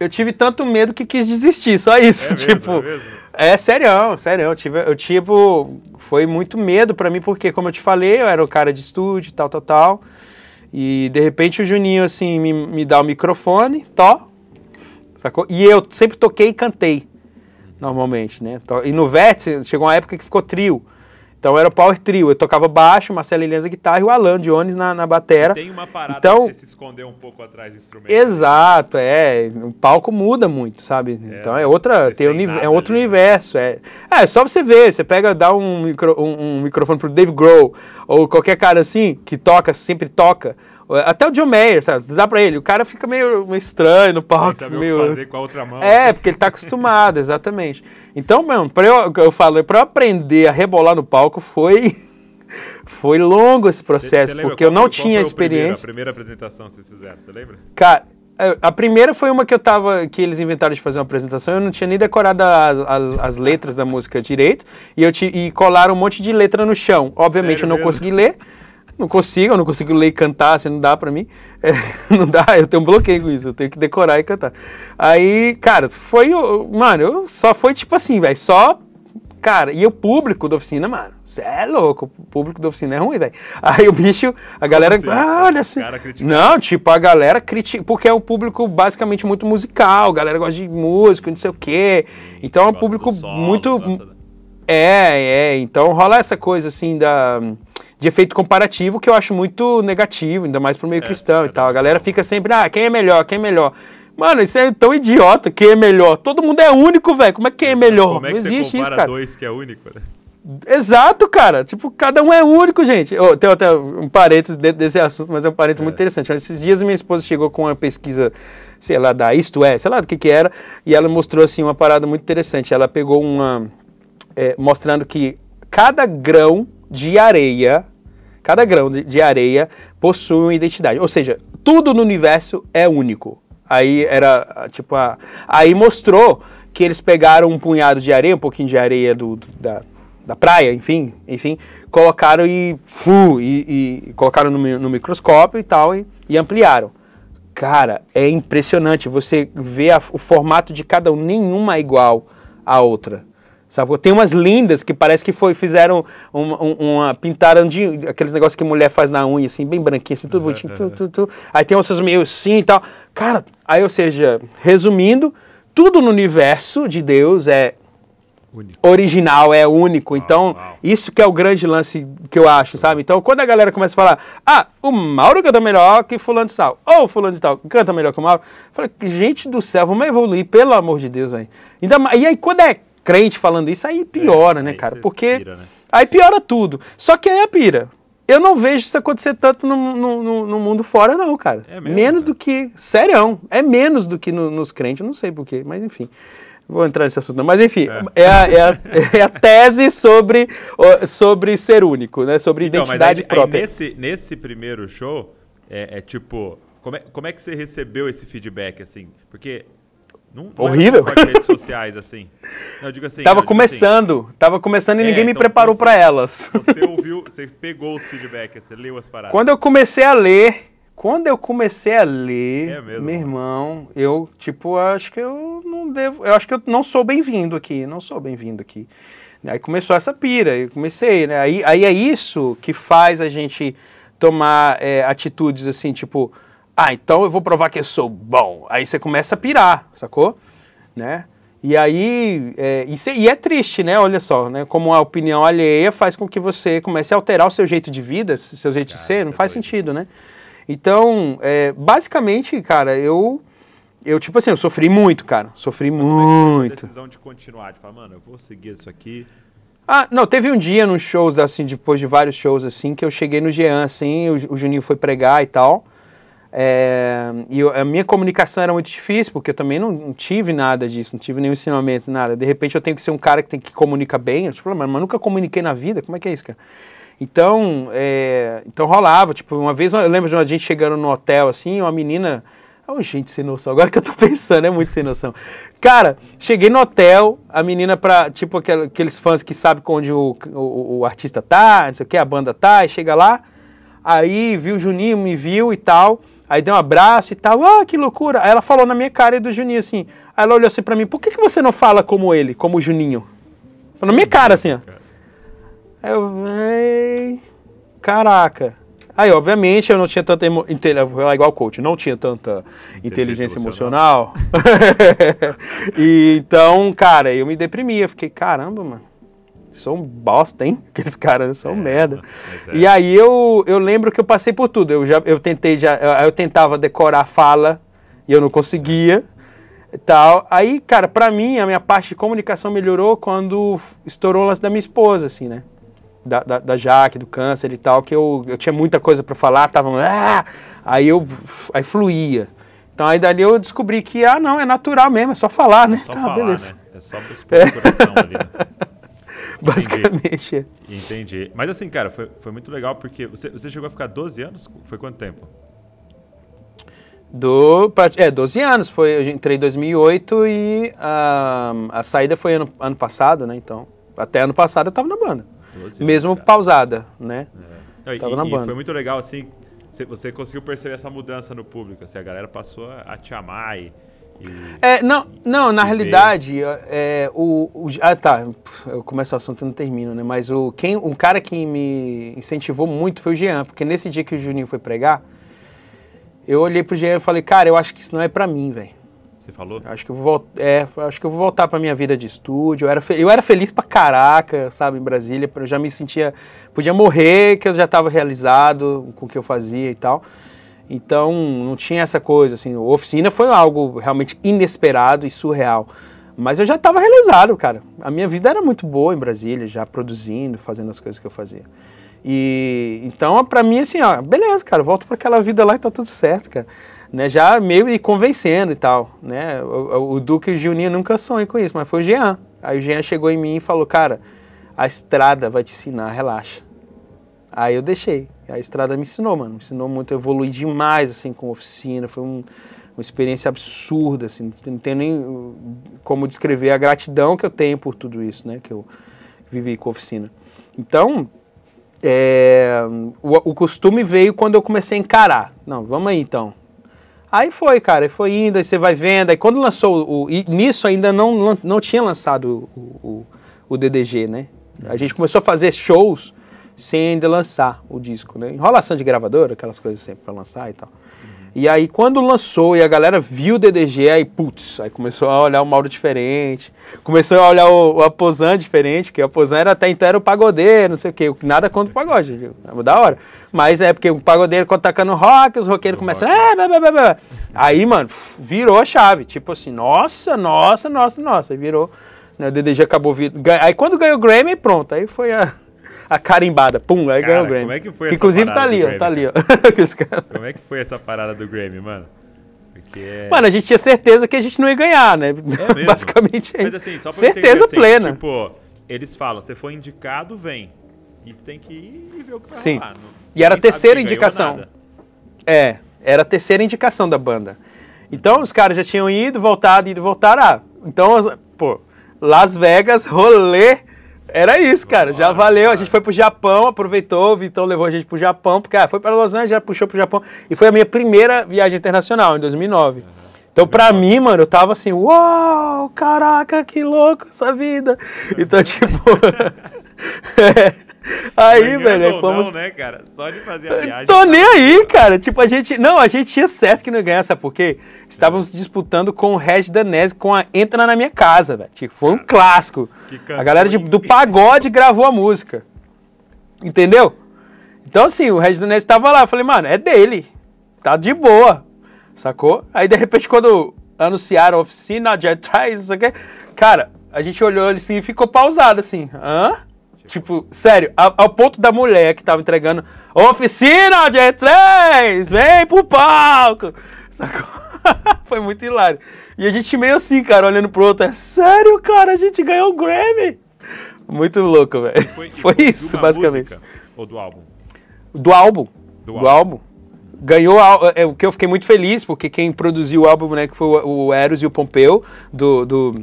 eu tive tanto medo que quis desistir, só é isso, *laughs* é tipo... Mesmo, é, mesmo? é sério, sério. Eu tive, eu tipo, foi muito medo para mim porque, como eu te falei, eu era o cara de estúdio, tal, tal, tal. E de repente o Juninho assim me, me dá o microfone, to sacou? E eu sempre toquei e cantei normalmente, né? Então, e no Vértice chegou uma época que ficou trio. Então era o power trio. Eu tocava baixo, Marcelo Elias guitarra e o Alan Jones na, na batera. E tem uma parada então, se esconder um pouco atrás do instrumento. Né? Exato, é. O palco muda muito, sabe? É, então é outra, tem é um, é outro ali, né? universo. É. é, só você ver. Você pega, dá um, micro, um, um microfone pro Dave Grohl ou qualquer cara assim que toca, sempre toca até o John Mayer, sabe? Dá pra ele. O cara fica meio, meio estranho no palco. Sabe meio... fazer com a outra mão. É, porque ele tá acostumado, *laughs* exatamente. Então, mano, pra eu, eu falo, pra eu aprender a rebolar no palco foi. *laughs* Foi longo esse processo, porque eu não tinha experiência. Primeiro, a primeira apresentação que vocês fizeram, você lembra? Cara, é, a primeira foi uma que eu tava. que eles inventaram de fazer uma apresentação, eu não tinha nem decorado as, as, as letras da música direito, e, eu te, e colaram um monte de letra no chão. Obviamente Sério eu não mesmo? consegui ler não consigo, eu não consigo ler e cantar, assim, não dá para mim. É, *laughs* não dá, eu tenho um bloqueio com isso, eu tenho que decorar e cantar. Aí, cara, foi, mano, eu só foi tipo assim, velho, só Cara, e o público da oficina, mano, você é louco, o público da oficina é ruim, velho. *laughs* Aí o bicho, a galera. ah, olha assim. Não, tipo, a galera critica. Porque é um público basicamente muito musical, a galera gosta de música, não sei o quê. Então é um público solo, muito. É, é. Então rola essa coisa assim da de efeito comparativo que eu acho muito negativo, ainda mais pro meio é, cristão é, e tal. É A galera fica sempre, ah, quem é melhor, quem é melhor. Mano, isso é tão idiota, quem é melhor? Todo mundo é único, velho. Como é que quem é melhor? Como é que Não existe isso, cara. dois que é único, né? Exato, cara. Tipo, cada um é único, gente. Oh, tem até um parênteses dentro desse assunto, mas é um parênteses é. muito interessante. Esses dias minha esposa chegou com uma pesquisa, sei lá, da Isto É, sei lá do que que era, e ela mostrou, assim, uma parada muito interessante. Ela pegou uma... É, mostrando que cada grão de areia, cada grão de areia possui uma identidade. Ou seja, tudo no universo é único. Aí era tipo a... aí mostrou que eles pegaram um punhado de areia, um pouquinho de areia do, do da, da praia, enfim, enfim, colocaram e, fu, e, e, colocaram no, no, microscópio e tal e, e ampliaram. Cara, é impressionante você ver a, o formato de cada um, nenhuma é igual à outra. Sabe? Tem umas lindas que parece que foi, fizeram uma, uma pintaram de aqueles negócios que mulher faz na unha, assim, bem branquinha, assim, tudo bonitinho, tu, tu, tu. Aí tem essas meio assim e tal. Cara, aí, ou seja, resumindo, tudo no universo de Deus é Único. original, é único. Uau, então, uau. isso que é o grande lance que eu acho, sabe? Então, quando a galera começa a falar, ah, o Mauro canta melhor que fulano de tal, ou fulano de tal canta melhor que o Mauro, eu falo, gente do céu, vamos evoluir, pelo amor de Deus, velho. E aí, quando é crente falando isso, aí piora, é, né, aí cara? Porque pira, né? aí piora tudo. Só que aí é a pira. Eu não vejo isso acontecer tanto no, no, no mundo fora, não, cara. É mesmo, menos né? do que. Sério, é menos do que no, nos crentes, não sei porquê, mas enfim vou entrar nesse assunto, não. mas enfim, é, é, a, é, a, é, a, tese sobre, sobre ser único, né? Sobre então, identidade aí, própria. Aí nesse, nesse primeiro show, é, é, tipo, como é, como é que você recebeu esse feedback, assim? Porque não, não é Horrível. redes sociais, assim. *laughs* Não, eu digo assim. Tava digo começando, assim. tava começando e é, ninguém me então, preparou para elas. *laughs* Você ouviu, você pegou os feedbacks, você leu as paradas. Quando eu comecei a ler, quando eu comecei a ler, é mesmo, meu irmão, mano. eu, tipo, acho que eu não devo. Eu acho que eu não sou bem-vindo aqui. Não sou bem-vindo aqui. Aí começou essa pira, eu comecei, né? Aí, aí é isso que faz a gente tomar é, atitudes assim, tipo, ah, então eu vou provar que eu sou bom. Aí você começa a pirar, sacou? Né? E aí, é, isso, e é triste, né? Olha só, né? Como a opinião alheia faz com que você comece a alterar o seu jeito de vida, seu jeito cara, de ah, ser, não é faz doido. sentido, né? Então, é, basicamente, cara, eu, eu, tipo assim, eu sofri muito, cara. Sofri Mas muito. Como é decisão de continuar, de falar, mano, eu vou seguir isso aqui. Ah, não, teve um dia nos shows, assim, depois de vários shows, assim, que eu cheguei no Jean, assim, o, o Juninho foi pregar e tal. É, e eu, a minha comunicação era muito difícil, porque eu também não, não, tive nada disso, não tive nenhum ensinamento, nada. De repente eu tenho que ser um cara que, tem, que comunica bem, eu disse, mas nunca comuniquei na vida, como é que é isso, cara? Então, é, então rolava, tipo, uma vez eu lembro de uma gente chegando no hotel, assim, uma menina... Oh, gente, sem noção. Agora que eu tô *laughs* pensando, é muito sem noção. Cara, cheguei no hotel, a menina pra, tipo, aqueles fãs que sabem onde o, o, o artista tá, não sei o que, a banda tá, e chega lá, aí viu o Juninho, me viu e tal... Aí deu um abraço e tal, ah, que loucura. Aí ela falou na minha cara e do Juninho assim. Aí ela olhou assim pra mim, por que, que você não fala como ele, como o Juninho? Na minha cara assim, ó. Aí eu, ei, caraca. Aí, obviamente, eu não tinha tanta. Emo... igual coach, não tinha tanta inteligência, inteligência emocional. emocional. *laughs* e, então, cara, eu me deprimia. Fiquei, caramba, mano são bosta, hein? *laughs* Aqueles caras são é, merda. É. E aí eu, eu lembro que eu passei por tudo. Eu já eu tentei já eu, eu tentava decorar a fala e eu não conseguia. E tal. Aí, cara, para mim a minha parte de comunicação melhorou quando estourou o lance da minha esposa, assim, né? Da, da, da Jaque, do câncer e tal, que eu, eu tinha muita coisa para falar, tava. Ah! Aí eu aí fluía. Então aí dali eu descobri que, ah, não, é natural mesmo, é só falar, né? É só tá, falar, beleza. Né? É só por o *laughs* coração ali. Né? *laughs* Basicamente. É. Entendi. Mas assim, cara, foi, foi muito legal porque você, você chegou a ficar 12 anos? Foi quanto tempo? Do, é, 12 anos. Foi, eu entrei em 2008 e a, a saída foi ano, ano passado, né? Então, até ano passado eu tava na banda. Anos, Mesmo cara. pausada, né? É. tava e, na banda. foi muito legal, assim, você conseguiu perceber essa mudança no público. Assim, a galera passou a te amar e é, não, não, na realidade, é, o, o, Ah, tá. Eu começo o assunto e não termino, né? Mas o, quem, um cara que me incentivou muito foi o Jean, porque nesse dia que o Juninho foi pregar, eu olhei pro Jean e falei, cara, eu acho que isso não é para mim, velho. Você falou? Acho que eu vou, é, acho que eu vou voltar pra minha vida de estúdio. Eu era, eu era feliz pra caraca, sabe, em Brasília. Eu já me sentia. Podia morrer, que eu já tava realizado com o que eu fazia e tal. Então não tinha essa coisa assim. A oficina foi algo realmente inesperado e surreal. Mas eu já estava realizado, cara. A minha vida era muito boa em Brasília, já produzindo, fazendo as coisas que eu fazia. E então para mim assim, ó, beleza, cara, volto para aquela vida lá e tá tudo certo, cara. Né, já meio e convencendo e tal, né? O, o Duque e o Juninho nunca sonham com isso, mas foi o Jean. Aí o Jean chegou em mim e falou: "Cara, a estrada vai te ensinar, relaxa". Aí eu deixei. A estrada me ensinou, mano. Me ensinou muito. Eu evolui demais, assim, com oficina. Foi um, uma experiência absurda, assim. Não tem nem uh, como descrever a gratidão que eu tenho por tudo isso, né? Que eu vivi com oficina. Então, é, o, o, costume veio quando eu comecei a encarar. Não, vamos aí então. Aí foi, cara, aí foi indo, aí você vai vendo. Aí quando lançou o. nisso ainda não, não tinha lançado o, o, o DDG, né? A gente começou a fazer shows sem ainda lançar o disco, né? Enrolação de gravadora, aquelas coisas sempre para lançar e tal. E aí quando lançou e a galera viu o DDG, aí putz, aí começou a olhar o Mauro diferente, começou a olhar o, o Aposan diferente, que o Aposan era até então era o pagodeiro, não sei o quê, nada contra o pagode, viu? é da hora. Mas é porque o pagodeiro quando tacando tá rock, os roqueiros começam, rock. é, blá, blá, blá, blá. aí mano, virou a chave, tipo assim, nossa, nossa, nossa, nossa, aí virou, né, o DDG acabou, vindo, aí quando ganhou o Grammy, pronto, aí foi a a carimbada, pum, aí ganhou o Grammy. Como é que foi que, Inclusive tá, tá ali, ó, tá ali, ó. como é que foi essa parada do Grammy, mano? Porque... É- mano, a gente tinha certeza que a gente não ia ganhar, né? É *laughs* Basicamente é. Mas assim, só pra certeza entender, assim, plena. Assim, tipo, eles falam, você foi indicado, vem. E tem que ir ver o que vai Sim. rolar. Não, e era a terceira indicação. É, era a terceira indicação da banda. Então os caras já tinham ido, voltado, ido, voltaram. Ah, então, pô, Las Vegas, rolê era isso, cara. Já valeu. A gente foi pro Japão, aproveitou, o Vitão levou a gente pro Japão, porque ah, foi para Los Angeles, já puxou pro Japão. E foi a minha primeira viagem internacional, em 2009. Uhum. Então, pra uhum. mim, mano, eu tava assim, uau, caraca, que louco essa vida. Uhum. Então, *laughs* tipo. *laughs* é. Aí, Manhã velho, ou fomos... não, né, cara? Só de fazer a viagem. Tô nem aí, assim, cara. Tipo, a gente. Não, a gente tinha certo que não ia ganhar, sabe por quê? Estávamos é. disputando com o Regis Danese com a Entra na Minha Casa, velho. Tipo, foi cara, um clássico. A galera de, do pagode gravou a música. Entendeu? Então, assim, o Regis Danese tava lá. Eu falei, mano, é dele. Tá de boa. Sacou? Aí, de repente, quando anunciaram a oficina atrás, cara, a gente olhou assim e ficou pausado, assim. Hã? Tipo, sério, ao, ponto da mulher que tava entregando oficina de três, vem pro palco. Sacou? *laughs* Foi muito hilário. E a gente meio assim, cara, olhando pro outro, é sério, cara, a gente ganhou o Grammy. Muito louco, velho. *laughs* Foi, foi, foi, isso, basicamente. Música, ou do álbum? Do álbum. Do, do álbum. álbum. Ganhou é, o que eu fiquei muito feliz, porque quem produziu o álbum, né, que foi o, Eros e o Pompeu, do, do,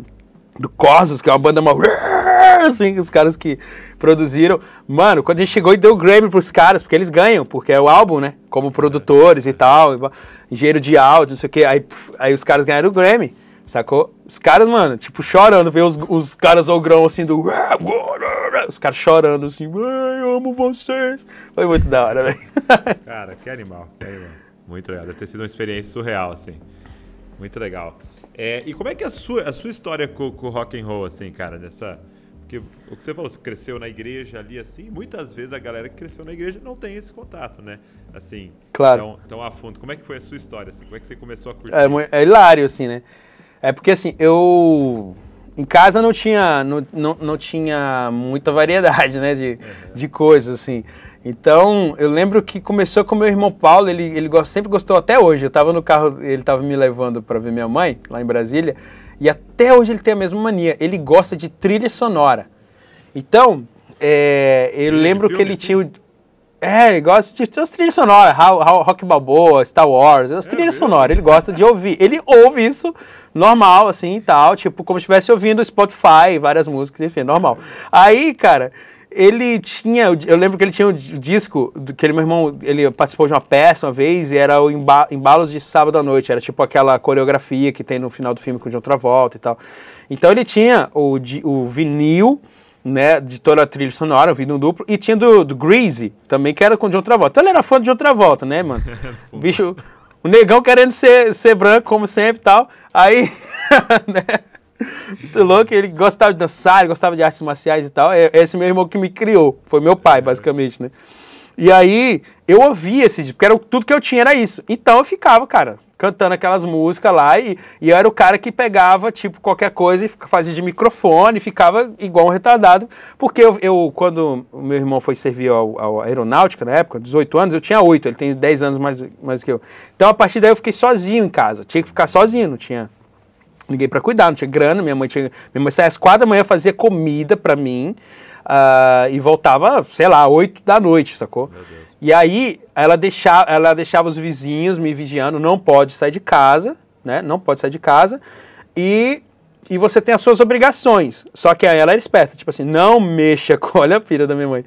do Corsos, que é uma banda maior. *laughs* assim, os caras que produziram. Mano, quando a gente chegou e deu o Grammy pros caras, porque eles ganham, porque é o álbum, né? Como produtores e tal, engenheiro de áudio, não sei o quê. Aí, aí os caras ganharam o Grammy, sacou? Os caras, mano, tipo, chorando, ver os, os caras ogrão assim do. *laughs* Os caras chorando assim, eu amo vocês. Foi muito da hora, velho. *laughs* Cara, que animal, que animal. Muito legal. Deve ter sido uma experiência surreal, assim. Muito legal. É, e como é que é a sua, a sua história com, o rock and roll, assim, cara, Nessa porque o que você falou, você cresceu na igreja ali assim, muitas vezes a galera que cresceu na igreja não tem esse contato, né? Assim, claro. então a fundo. Como é que foi a sua história? Assim? Como é que você começou a curtir? É, é hilário, assim, né? É porque assim, eu. Em casa não tinha, não, não, não tinha muita variedade, né? De, uhum. de coisas, assim. Então, eu lembro que começou com meu irmão Paulo, ele, ele sempre gostou até hoje. Eu estava no carro, ele estava me levando para ver minha mãe, lá em Brasília. E até hoje ele tem a mesma mania, ele gosta de trilha sonora. Então, é, eu lembro que ele assim? tinha. É, ele gosta de as trilhas sonoras, Rock Balboa, Star Wars, as é trilhas sonoras, ele gosta de ouvir. Ele ouve isso normal, assim e tal, tipo, como se estivesse ouvindo Spotify, várias músicas, enfim, normal. Aí, cara, ele tinha, eu lembro que ele tinha o um disco, que ele, meu irmão, ele participou de uma peça uma vez e era o Embalos de Sábado à Noite, era tipo aquela coreografia que tem no final do filme com o John Travolta e tal. Então ele tinha o, o vinil, né, de toda a trilha sonora, o vinil duplo, e tinha do, do Greasy também, que era com o John Travolta. Então ele era fã de John Travolta, né, mano? *laughs* Bicho, o negão querendo ser, ser branco, como sempre e tal. Aí, *laughs* né? Muito louco, ele gostava de dançar, ele gostava de artes marciais e tal. É, é esse meu irmão que me criou, foi meu pai, uhum. basicamente, né? E aí eu ouvia esse porque era, tudo que eu tinha era isso. Então eu ficava, cara, cantando aquelas músicas lá e, e eu era o cara que pegava, tipo, qualquer coisa e fazia de microfone, ficava igual um retardado. Porque eu, eu quando o meu irmão foi servir ao, ao aeronáutica na época, 18 anos, eu tinha 8, ele tem 10 anos mais, mais que eu. Então a partir daí eu fiquei sozinho em casa, tinha que ficar sozinho, não tinha ninguém para cuidar, não tinha grana, minha mãe tinha, minha mãe saía às quatro da manhã, fazia comida para mim uh, e voltava, sei lá, oito da noite, sacou? E aí ela deixava, ela deixava os vizinhos me vigiando, não pode sair de casa, né? Não pode sair de casa e e você tem as suas obrigações. Só que aí ela era esperta, tipo assim, não mexa com, *laughs* olha a pira da minha mãe.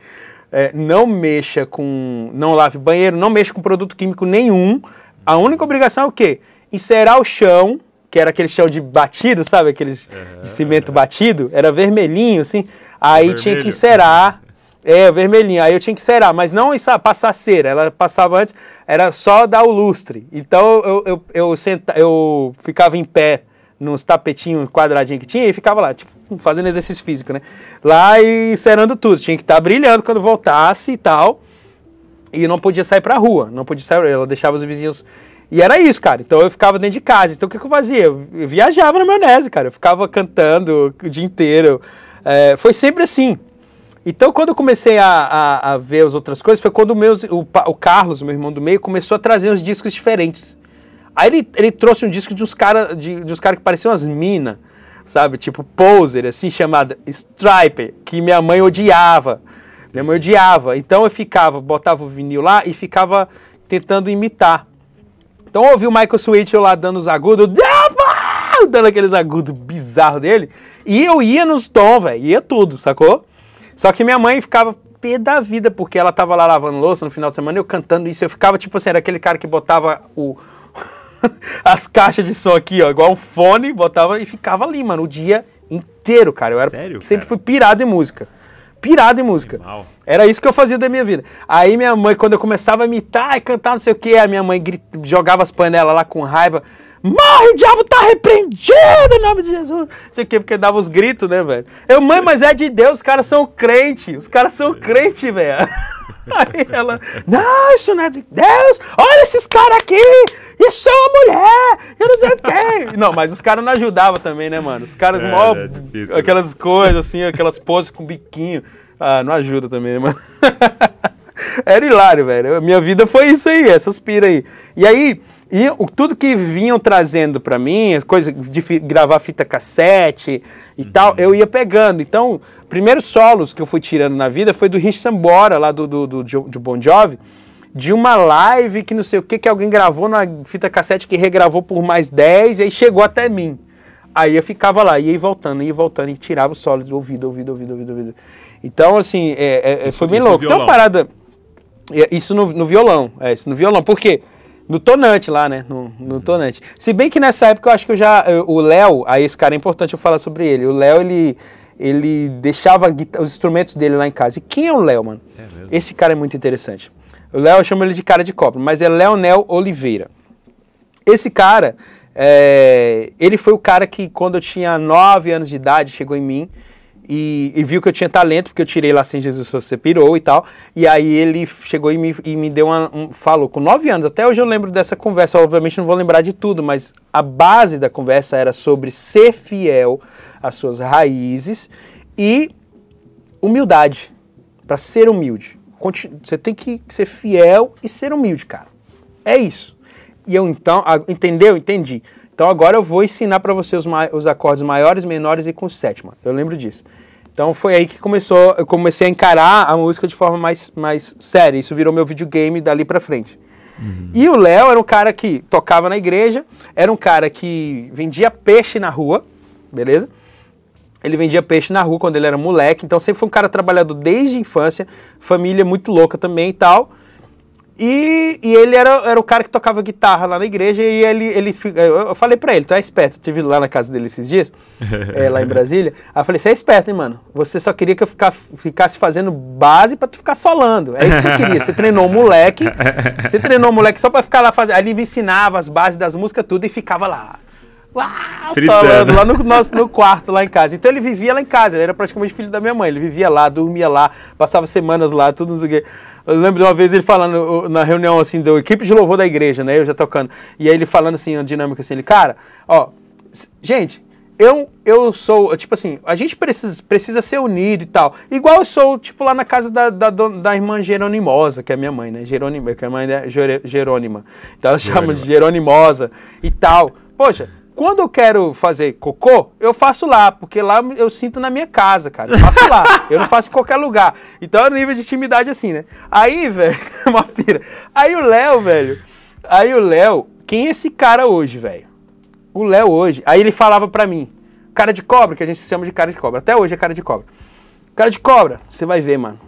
É, não mexa com, não lave banheiro, não mexa com produto químico nenhum. A única obrigação é o quê? Encerar o chão que era aquele chão de batido, sabe? Aqueles de cimento batido, era vermelhinho, assim. Aí tinha que cerar. É, vermelhinho. Aí eu tinha que cerar, mas não isso, passar cera, ela passava antes, era só dar o lustre. Então eu, eu, eu, senta, eu ficava em pé nos tapetinhos quadradinhos que tinha e ficava lá, tipo, fazendo exercício físico, né? Lá e cerando tudo. Tinha que estar tá brilhando quando voltasse e tal. E não podia sair pra rua, não podia sair, ela deixava os vizinhos e era isso, cara. Então eu ficava dentro de casa. Então o que, que eu fazia? Eu viajava na maionese, cara. Eu ficava cantando o dia inteiro. É, foi sempre assim. Então, quando eu comecei a, a, a, ver as outras coisas, foi quando o, meus, o, o, Carlos, meu irmão do meio, começou a trazer uns discos diferentes. Aí ele, ele trouxe um disco de uns caras de, de uns cara que pareciam umas minas, sabe? Tipo poser, assim, chamada Striper, que minha mãe odiava. Minha mãe odiava. Então eu ficava, botava o vinil lá e ficava tentando imitar. Então ouvi o Michael eu lá dando os agudos, dando aqueles agudos bizarros dele, e eu ia nos tom, velho, ia tudo, sacou? Só que minha mãe ficava pé da vida, porque ela tava lá lavando louça no final de semana, eu cantando isso, eu ficava tipo assim, era aquele cara que botava o *laughs* as caixas de som aqui, ó, igual um fone, botava e ficava ali, mano, o dia inteiro, cara. Eu era, Sério, sempre cara? fui pirado em música pirado em música. Era isso que eu fazia da minha vida. Aí minha mãe, quando eu começava a imitar e cantar, não sei o que, a minha mãe grit... jogava as panelas lá com raiva. Morre, diabo, tá repreendido em nome de Jesus. Sei que porque dava os gritos, né, velho? Eu, mãe, mas é de Deus, os caras são crente. Os caras são crente, velho. *laughs* Aí ela, não, isso não é de Deus, olha esses caras aqui, isso é uma mulher, eu não sei o quê. Não, mas os caras não ajudavam também, né, mano? Os caras, é, mó, é difícil, aquelas coisas assim, aquelas poses com biquinho. Ah, não ajuda também, né, mano? *laughs* Era hilário, velho. Minha vida foi isso aí, essas pira aí. E aí, e o, tudo que vinham trazendo para mim, coisas de fi, gravar fita cassete e uhum. tal, eu ia pegando. Então, primeiros solos que eu fui tirando na vida foi do Rich Sambora, lá do, do, do, do Bon Jovi, de uma live que não sei o que, que alguém gravou na fita cassete que regravou por mais 10 e aí chegou até mim. Aí eu ficava lá, ia voltando, ia voltando e tirava o solo do ouvido, ouvido, ouvido, ouvido. ouvido. Então, assim, é, é, é isso, foi bem louco. Então, parada. É, isso no, no violão, é, isso no violão. Por quê? Porque no tonante lá, né? No, no, uhum. tonante. Se bem que nessa época eu acho que eu já. Eu, o Léo, aí esse cara é importante eu falar sobre ele. O Léo, ele, ele deixava os instrumentos dele lá em casa. E quem é o Léo, mano? É esse cara é muito interessante. O Léo, eu chamo ele de cara de copo, mas é Leonel Oliveira. Esse cara, é, ele foi o cara que, quando eu tinha 9 anos de idade, chegou em mim e, e, viu que eu tinha talento, porque eu tirei lá sem Jesus Você Pirou e tal. E aí ele chegou e me, e me deu uma. Um, falou com nove anos. Até hoje eu lembro dessa conversa. Obviamente não vou lembrar de tudo, mas a base da conversa era sobre ser fiel às suas raízes e humildade. Para ser humilde. Continu você tem que ser fiel e ser humilde, cara. É isso. E eu então. Entendeu? Entendi. Então agora eu vou ensinar para você os, os, acordes maiores, menores e com sétima. Eu lembro disso. Então foi aí que começou, eu comecei a encarar a música de forma mais, mais séria. Isso virou meu videogame dali para frente. Uhum. E o Léo era um cara que tocava na igreja, era um cara que vendia peixe na rua, beleza? Ele vendia peixe na rua quando ele era moleque, então sempre foi um cara trabalhador desde a infância, família muito louca também e tal. E, e, ele era, era o cara que tocava guitarra lá na igreja e ele, ele eu falei para ele, tu é esperto, eu tive lá na casa dele esses dias, é, *laughs* lá em Brasília, aí eu falei, você é esperto, hein, mano, você só queria que eu ficar, ficasse fazendo base para tu ficar solando, é isso que você queria, você treinou o moleque, *laughs* você treinou o moleque só para ficar lá fazendo, aí ele me ensinava as bases das músicas tudo e ficava lá, falando lá no, nosso, no quarto, lá em casa. Então ele vivia lá em casa, ele era praticamente filho da minha mãe. Ele vivia lá, dormia lá, passava semanas lá, tudo não sei o quê. Eu lembro de uma vez ele falando na reunião assim da equipe de louvor da igreja, né? Eu já tocando. E aí ele falando assim, a dinâmica assim, ele, cara, ó, gente, eu, eu sou, tipo assim, a gente precisa, precisa ser unido e tal. Igual eu sou, tipo, lá na casa da, da, da irmã Jeronimosa, que é minha mãe, né? Jerônima, que é a mãe da é Jerônima. Então ela chama Jerônima. de Jeronimosa e tal. Poxa, quando eu quero fazer cocô, eu faço lá, porque lá eu sinto na minha casa, cara. Eu faço lá. *laughs* eu não faço em qualquer lugar. Então é um nível de intimidade assim, né? Aí, velho, *laughs* uma pira. Aí o Léo, velho. Aí o Léo, quem é esse cara hoje, velho? O Léo hoje. Aí ele falava pra mim, cara de cobra, que a gente chama de cara de cobra. Até hoje é cara de cobra. Cara de cobra, você vai ver, mano.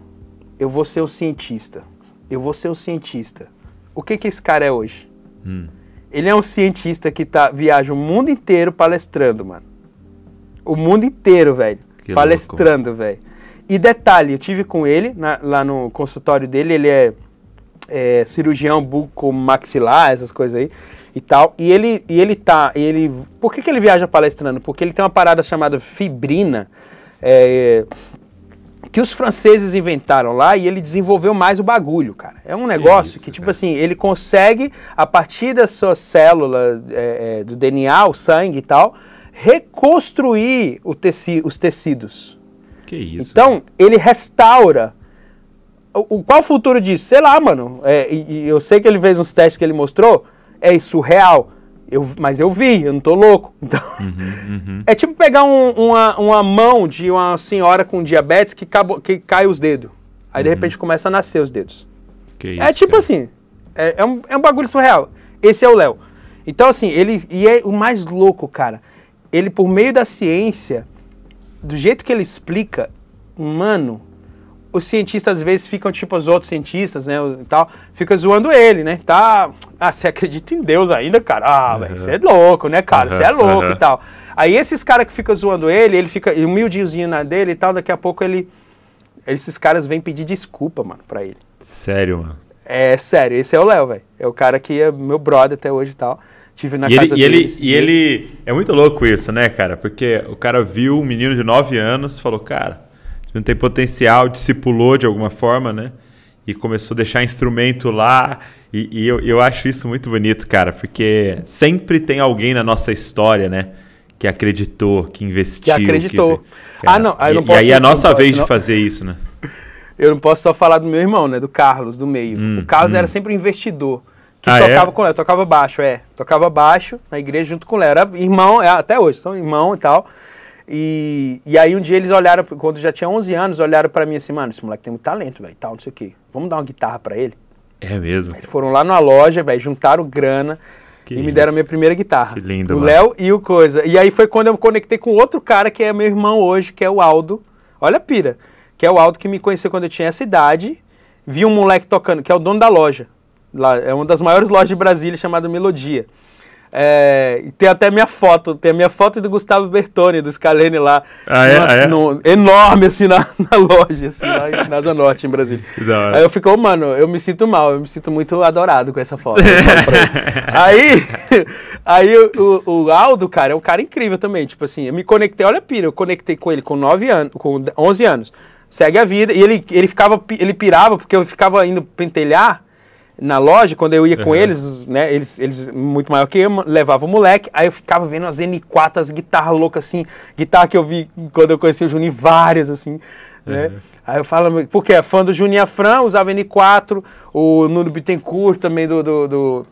Eu vou ser o cientista. Eu vou ser o cientista. O que que esse cara é hoje? Hum. Ele é um cientista que tá, viaja o mundo inteiro palestrando, mano. O mundo inteiro, velho. Palestrando, velho. E detalhe, eu tive com ele na, lá no consultório dele, ele é, é cirurgião maxilar essas coisas aí e tal. E ele, e ele tá. ele, por que, que ele viaja palestrando? Porque ele tem uma parada chamada fibrina. É, que os franceses inventaram lá e ele desenvolveu mais o bagulho, cara. É um negócio Isso, que, tipo cara. assim, ele consegue, a partir da sua célula, é, é, do DNA, o sangue e tal, reconstruir teci os tecidos. Que isso. Então, ele restaura. O, o, qual o futuro disso? Sei lá, mano. É, e, e, eu sei que ele fez uns testes que ele mostrou. É isso real? Eu, mas eu vi, eu não tô louco. *laughs* Então, uhum, uhum. É tipo pegar um, uma, uma mão de uma senhora com diabetes que, cabo, que cai os dedos. Aí de uhum. repente começa a nascer os dedos. Que é isso, é tipo cara. assim. É, é, um, é um bagulho surreal. Esse é o Léo. Então, assim, ele. E é o mais louco, cara. Ele, por meio da ciência, do jeito que ele explica, mano, os cientistas às vezes ficam tipo os outros cientistas, né, e tal, fica zoando ele, né? Tá, ah, você acredita em Deus ainda, cara? Ah, uhum. você é louco, né, cara? Você uhum. é louco uhum. e tal. Aí esses caras que ficam zoando ele, ele fica humildinhozinho na dele e tal, daqui a pouco ele esses caras vêm pedir desculpa, mano, pra ele. Sério, mano. É, sério, esse é o Léo, velho. É o cara que é meu brother até hoje e tal. Tive na e casa ele, dele. E ele, e ele. É muito louco isso, né, cara? Porque o cara viu um menino de 9 anos e falou, cara, se não tem potencial, discipulou de alguma forma, né? E começou a deixar instrumento lá. E, e eu, eu acho isso muito bonito, cara, porque sempre tem alguém na nossa história, né? que acreditou, que investiu. Que acreditou. Que... ah, não, eu não posso, e aí é a nossa posso, vez não... de fazer isso, né? *laughs* Eu não posso só falar do meu irmão, né? Do Carlos, do meio. Hum, o Carlos hum. era sempre um investidor. Que ah, é? tocava é? com o Léo, tocava baixo, é. Tocava baixo na igreja junto com o Léo. Era irmão, é, até hoje, são irmão e tal. E, e aí um dia eles olharam, quando eu já tinha 11 anos, olharam para mim assim, mano, esse moleque tem muito talento, velho, tal, não sei o quê. Vamos dar uma guitarra para ele? É mesmo? Eles foram lá na loja, velho, juntaram grana, que e isso. me deram a minha primeira guitarra. Que lindo, O Léo e o Coisa. E aí foi quando eu me conectei com outro cara que é meu irmão hoje, que é o Aldo. Olha pira. Que é o Aldo que me conheceu quando eu tinha essa idade. Vi um moleque tocando, que é o dono da loja. Lá, é uma das maiores lojas de Brasília, chamada Melodia. É, tem até minha foto, tem a minha foto do Gustavo Bertoni, do Scalene lá. Ah, é? ah, é? No, enorme, assim, na, *laughs* na loja, assim, lá na Zanote, em Brasília. *laughs* Aí eu fico, oh, mano, eu me sinto mal, eu me sinto muito adorado com essa foto. *laughs* aí aí o, o, Aldo, cara, é um cara incrível também. Tipo assim, eu me conectei, olha a pira, eu conectei com ele com 9 anos, com 11 anos. Segue a vida. E ele, ele ficava, ele pirava, porque eu ficava indo pentelhar na loja, quando eu ia uhum. com eles, né, eles, eles muito maior que eu, levava o moleque, aí eu ficava vendo as N4, as guitarras loucas assim, guitarra que eu vi quando eu conheci o Juninho, várias assim, né? Aí eu falo, porque é fã do Juninho Afran, usava N4, o Nuno Bittencourt também do, do, do,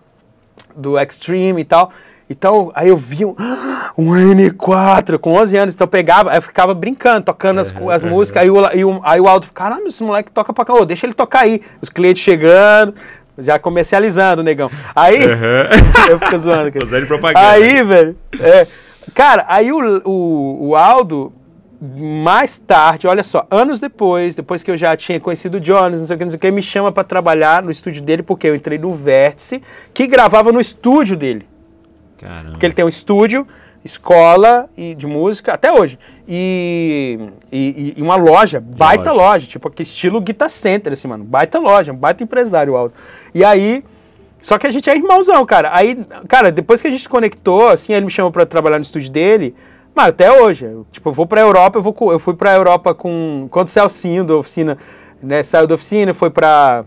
do Extreme e tal. Então, aí eu vi um, *gasps* um, N4 com 11 anos, então eu pegava, aí eu ficava brincando, tocando as, as músicas, aí, o, aí, o, aí o Aldo ficava, caramba, ah, esse moleque toca pra cá, oh, deixa ele tocar aí. Os clientes chegando, já comercializando, negão. Aí. Uhum. *laughs* Eu fico zoando. Cara. Usando propaganda. Aí, velho. É, cara, aí o, o, o Aldo, mais tarde, olha só, anos depois, depois que eu já tinha conhecido o Jones, não sei o que, não sei o que, me chama para trabalhar no estúdio dele, porque eu entrei no Vértice, que gravava no estúdio dele. Caramba. Porque ele tem um estúdio escola e de música, até hoje. E, e, e uma loja, baita loja. loja. tipo aquele estilo Guitar Center, assim, mano. Baita loja, baita empresário alto. E aí. Só que a gente é irmãozão, cara. Aí, cara, depois que a gente se conectou, assim, ele me chamou para trabalhar no estúdio dele. Mano, até hoje. Eu, tipo, eu vou pra Europa, eu, vou, eu fui pra Europa com. Quando o Celcinho da oficina, né, saiu da oficina, foi pra,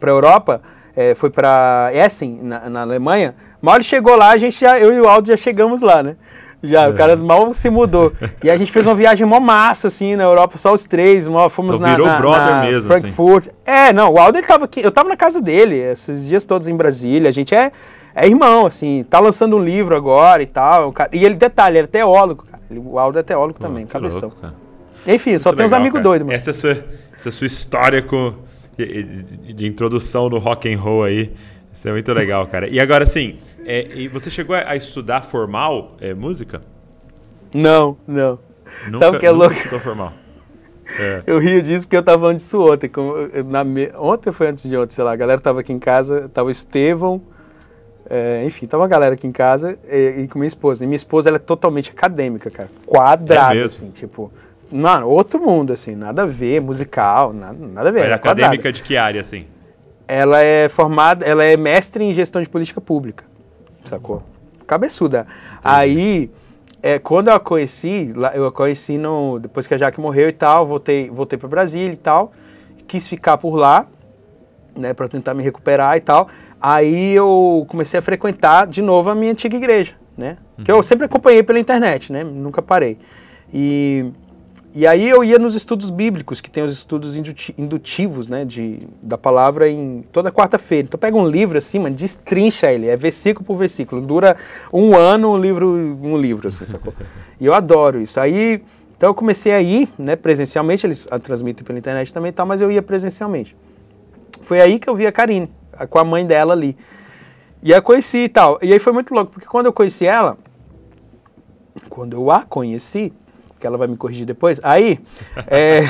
pra Europa, é, foi pra Essen, na, na Alemanha. Mal chegou lá, a gente já, eu e o Aldo já chegamos lá, né? Já, é. o cara mal se mudou. E a gente fez uma viagem mó massa, assim, na Europa, só os três. Mó, fomos então, na, virou na, brother na mesmo, assim. Frankfurt. Assim. É, não, o Aldo, ele tava aqui, eu tava na casa dele esses dias todos em Brasília. A gente é, é irmão, assim, tá lançando um livro agora e tal. Cara, e ele, detalhe, ele é teólogo, cara. Ele, o Aldo é teólogo Pô, também, cabeção. Louco, Enfim, Muito só tem uns amigos doidos, mano. Essa é sua, essa é sua história com, de, de, introdução no rock and roll aí. Isso é muito legal, cara. E agora, assim, é, e você chegou a estudar formal é, música? Não, não. Nunca, Sabe o que é louco? formal. *laughs* É. Eu rio disso porque eu tava antes disso ontem. na me... Ontem foi antes de ontem, sei lá. A galera tava aqui em casa, tava o Estevão, é, enfim, tava a galera aqui em casa e, e, com minha esposa. E minha esposa, ela é totalmente acadêmica, cara. Quadrada, é assim, tipo... Mano, outro mundo, assim, nada a ver, musical, nada, nada a ver. Mas acadêmica quadrada. de que área, assim? ela é formada, ela é mestre em gestão de política pública, sacou? Cabeçuda. Entendi. Aí, é, quando eu a conheci, eu a conheci no, depois que a Jaque morreu e tal, voltei, voltei para Brasília e tal, quis ficar por lá, né, para tentar me recuperar e tal. Aí eu comecei a frequentar de novo a minha antiga igreja, né? Uhum. Que eu uhum. sempre acompanhei pela internet, né? Nunca parei. E e aí eu ia nos estudos bíblicos, que tem os estudos indutivos, né, de, da palavra em toda quarta-feira. Então pega um livro assim, mano, destrincha ele, é versículo por versículo. Dura um ano um livro, um livro assim, sacou? e eu adoro isso. Aí, então eu comecei a ir, né, presencialmente, eles a transmitem pela internet também e tal, mas eu ia presencialmente. Foi aí que eu vi a Karine, com a mãe dela ali. E a conheci e tal. E aí foi muito louco, porque quando eu conheci ela, quando eu a conheci, que ela vai me corrigir depois. Aí, é,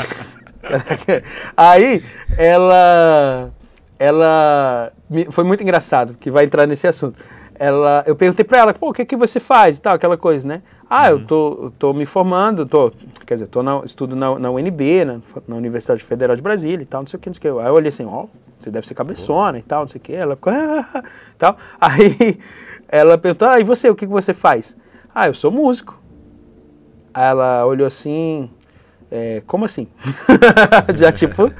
*laughs* aí ela, ela foi muito engraçado, que vai entrar nesse assunto. Ela, eu perguntei para ela, pô, o que que você faz e tal, aquela coisa, né? Ah, uhum. eu tô, eu tô me formando, tô, quer dizer, tô na, estudo na, na UNB, na, na, Universidade Federal de Brasília e tal, não sei o que, não sei o que. Aí eu olhei assim, ó, oh, você deve ser cabeçona e tal, não sei o que. Ela ficou, ah, *laughs* tal. Aí ela perguntou, ah, e você, o que que você faz? Ah, eu sou músico ela olhou assim, é, como assim? *laughs* Já tipo,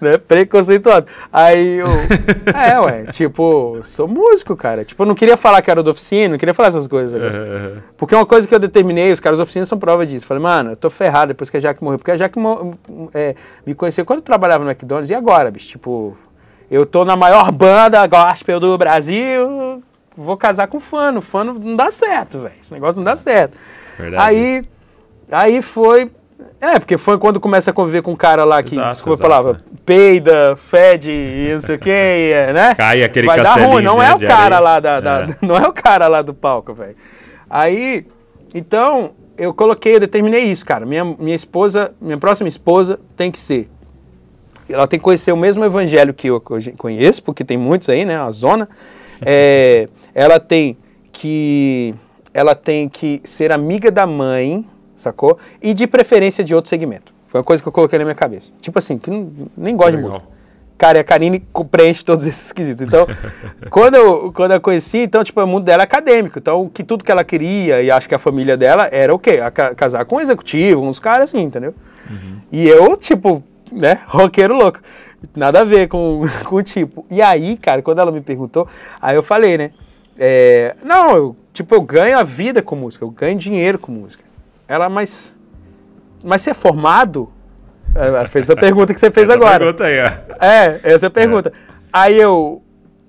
né, preconceituosa. Aí eu, é, ué, tipo, sou músico, cara. Tipo, eu não queria falar que era do oficina, não queria falar essas coisas Uhum. Porque uma coisa que eu determinei, os caras da oficina são prova disso. Falei, mano, eu tô ferrado depois que a Jaque morreu. Porque a Jaque é, me conheceu quando eu trabalhava no McDonald's e agora, bicho, tipo, eu tô na maior banda gospel do Brasil, vou casar com o fano o Fano não dá certo, velho. Esse negócio não dá certo. Verdade. Aí Aí foi. É, porque foi quando começa a conviver com um cara lá que, exato, desculpa exato, a palavra, né? peida, fede e não sei o quê, é, né? *laughs* Cai aquele Vai dar ruim, não é o cara lá da, é. *laughs* Não é o cara lá do palco, velho. Aí, então, eu coloquei, eu determinei isso, cara. Minha, minha esposa, minha próxima esposa tem que ser. Ela tem que conhecer o mesmo evangelho que eu conheço, porque tem muitos aí, né? A zona. *laughs* É, ela tem que. Ela tem que ser amiga da mãe sacou? E de preferência de outro segmento. Foi uma coisa que eu coloquei na minha cabeça. Tipo assim, que nem gosta Legal. de música. Cara, e a Karine preenche todos esses quesitos. Então, *laughs* quando, eu, quando eu conheci, então, tipo, o mundo dela é acadêmico. Então, que tudo que ela queria, e acho que a família dela, era o quê? A, casar com um executivo, uns caras assim, entendeu? Uhum. E eu, tipo, né, *laughs* roqueiro louco. Nada a ver com, *laughs* com o tipo. E aí, cara, quando ela me perguntou, aí eu falei, né? É, não, eu, tipo, eu ganho a vida com música, eu ganho dinheiro com música. Ela, mas, mas você é formado? Ela fez essa pergunta que você fez essa agora. Pergunta aí, ó. É, essa é pergunta. É. Aí eu.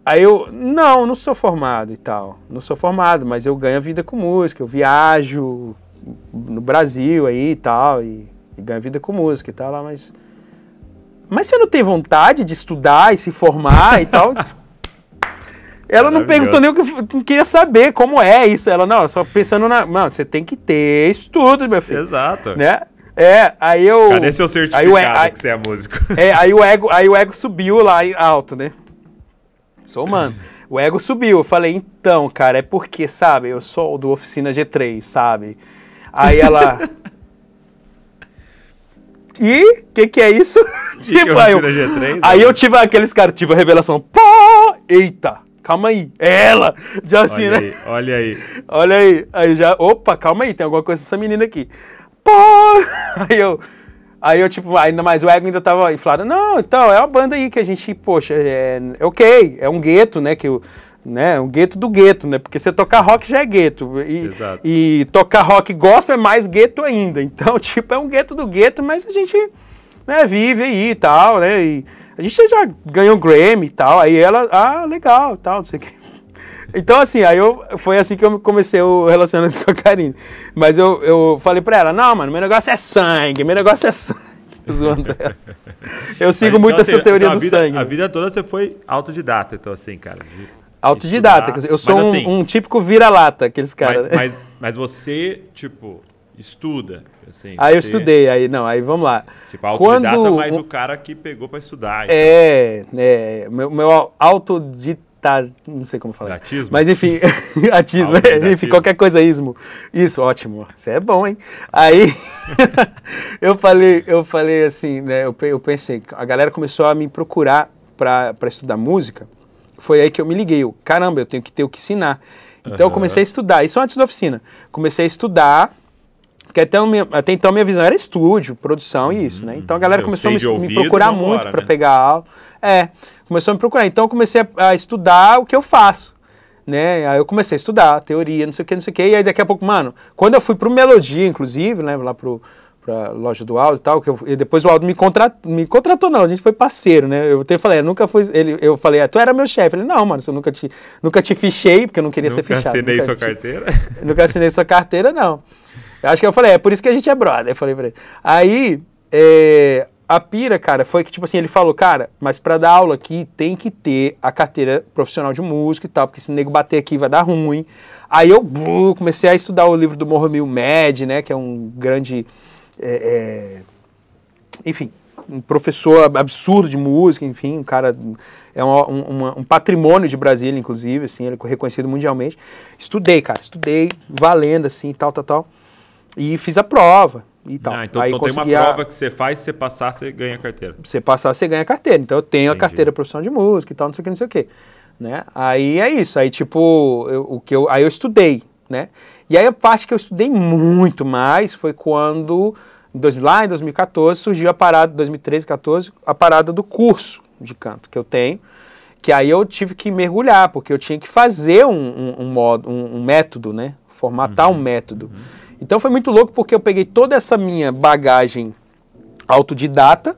Aí eu, não, não sou formado e tal. Não sou formado, mas eu ganho a vida com música, eu viajo no Brasil aí e tal, e, e ganho a vida com música e tal, mas. Mas você não tem vontade de estudar e se formar e tal? *laughs* Ela não perguntou nem o que queria saber como é isso. Ela, não, só pensando na. Não, você tem que ter estudo, meu filho. Exato. Né? É, aí eu. Cadê seu certificado aí o, aí, que você é músico? *laughs* É, aí o ego, aí o ego subiu lá alto, né? Sou humano. O ego subiu. Eu falei, então, cara, é porque, sabe, eu sou do Oficina G3, sabe? Aí ela. *laughs* e que que é isso? Que tipo, *laughs* aí, eu, G3, aí né? eu tive aqueles caras, tive a revelação, pô, eita, calma aí, é ela! Já assim, olha né? Aí, olha aí. olha aí. Aí já, opa, calma aí, tem alguma coisa essa menina aqui. Pô! *laughs* Aí eu. Aí eu, tipo, ainda mais o ego ainda tava inflado. Não, então, é uma banda aí que a gente, poxa, é, é ok, é um gueto, né? Que o, né, um gueto do gueto, né? Porque você tocar rock já é gueto. E, Exato. e tocar rock gospel é mais gueto ainda. Então, *laughs* tipo, é um gueto do gueto, mas a gente né, vive aí e tal, né? E a gente já ganhou um Grammy e tal. Aí ela, ah, legal, tal, não sei o quê. *laughs* Então, assim, aí eu, foi assim que eu comecei o relacionamento com a Karine. Mas eu, eu falei pra ela, não, mano, meu negócio é sangue, meu negócio é sangue. *laughs* Zoando ela. Eu sigo então, muito assim, essa teoria então, do vida, sangue. A né? vida toda você foi autodidata, então, assim, cara. De, autodidata. Estudar, eu sou mas, um, assim, um, típico vira-lata, aqueles caras. Mas, mas, mas você, tipo, estuda. Assim, aí eu estudei, aí não, aí vamos lá. Tipo, autodidata, Quando... mais o cara que pegou para estudar. Então. É, é, meu, meu autodidata, não sei como falar Datismo. Isso. Mas enfim, *laughs* atismo, é, enfim, qualquer coisa ismo. Isso, ótimo, você é bom, hein? Aí *laughs* eu falei, eu falei assim, né, eu, eu pensei, a galera começou a me procurar para estudar música, foi aí que eu me liguei, eu, caramba, eu tenho que ter o que ensinar. Então uhum. eu comecei a estudar, isso antes da oficina. Comecei a estudar porque até, minha, até, então minha visão era estúdio, produção e isso, né? Uhum. Então a galera começou a me, me, procurar muito para né? pegar aula. É, começou a me procurar. Então eu comecei a, a, estudar o que eu faço, né? Aí eu comecei a estudar teoria, não sei o que, não sei o que. E aí daqui a pouco, mano, quando eu fui pro Melodia, inclusive, né? Lá pro pra loja do Aldo e tal, que eu, e depois o Aldo me, contrat, me contratou, não, a gente foi parceiro, né? Eu até falei, eu é, nunca fui, ele, eu falei, ah, tu era meu chefe. Ele, não, mano, eu nunca te, nunca te fichei, porque eu não queria nunca ser fichado. Assinei nunca assinei sua te, carteira? *laughs* Nunca assinei sua carteira, não acho que eu falei, é por isso que a gente é brother. Eu falei pra ele. Aí, é, a pira, cara, foi que, tipo assim, ele falou, cara, mas pra dar aula aqui tem que ter a carteira profissional de música e tal, porque se o nego bater aqui vai dar ruim. Aí eu blu, comecei a estudar o livro do Morromil Med, né, que é um grande. É, é, enfim, um professor absurdo de música, enfim, um cara é um patrimônio de Brasília, inclusive, assim, ele é reconhecido mundialmente. Estudei, cara, estudei, valendo, assim, tal, tal, tal. E fiz a prova e tal. Ah, então, aí então tem uma prova a... que você faz, se você passar, você ganha a carteira. Você passar, você ganha a carteira. Então eu tenho Entendi. a carteira profissional de música e tal, não sei o que, não sei o que. Né? Aí é isso. Aí tipo, eu, o que eu, aí eu estudei, né? E aí a parte que eu estudei muito mais foi quando em 2000, lá em 2014 surgiu a parada 2013, 14, a parada do curso de canto que eu tenho, que aí eu tive que mergulhar porque eu tinha que fazer um, um, um modo, um, um método, né? Formatar uhum. um método. Uhum. Então foi muito louco porque eu peguei toda essa minha bagagem autodidata,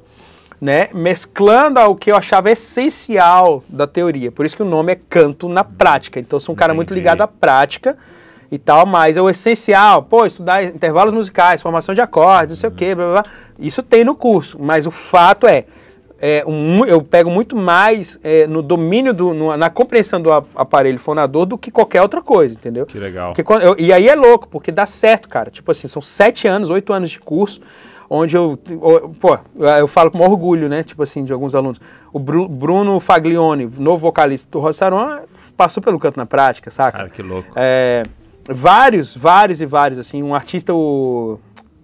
né, mesclando ao que eu achava essencial da teoria. Por isso que o nome é canto na prática. Então eu sou um cara muito ligado à prática e tal, mas é o essencial, pô, estudar intervalos musicais, formação de acordes, não sei o quê, blá, blá, blá. Isso tem no curso, mas o fato é, é, um, eu pego muito mais é, no domínio, do, no, na compreensão do aparelho fonador do que qualquer outra coisa, entendeu? Que legal. Quando, eu, e aí é louco, porque dá certo, cara. Tipo assim, são sete anos, oito anos de curso, onde eu, pô, eu falo com orgulho, né? Tipo assim, de alguns alunos. O Bruno Faglione, novo vocalista do Rossaron, passou pelo canto na prática, saca? Cara, que louco. É, vários, vários e vários, assim. Um artista, o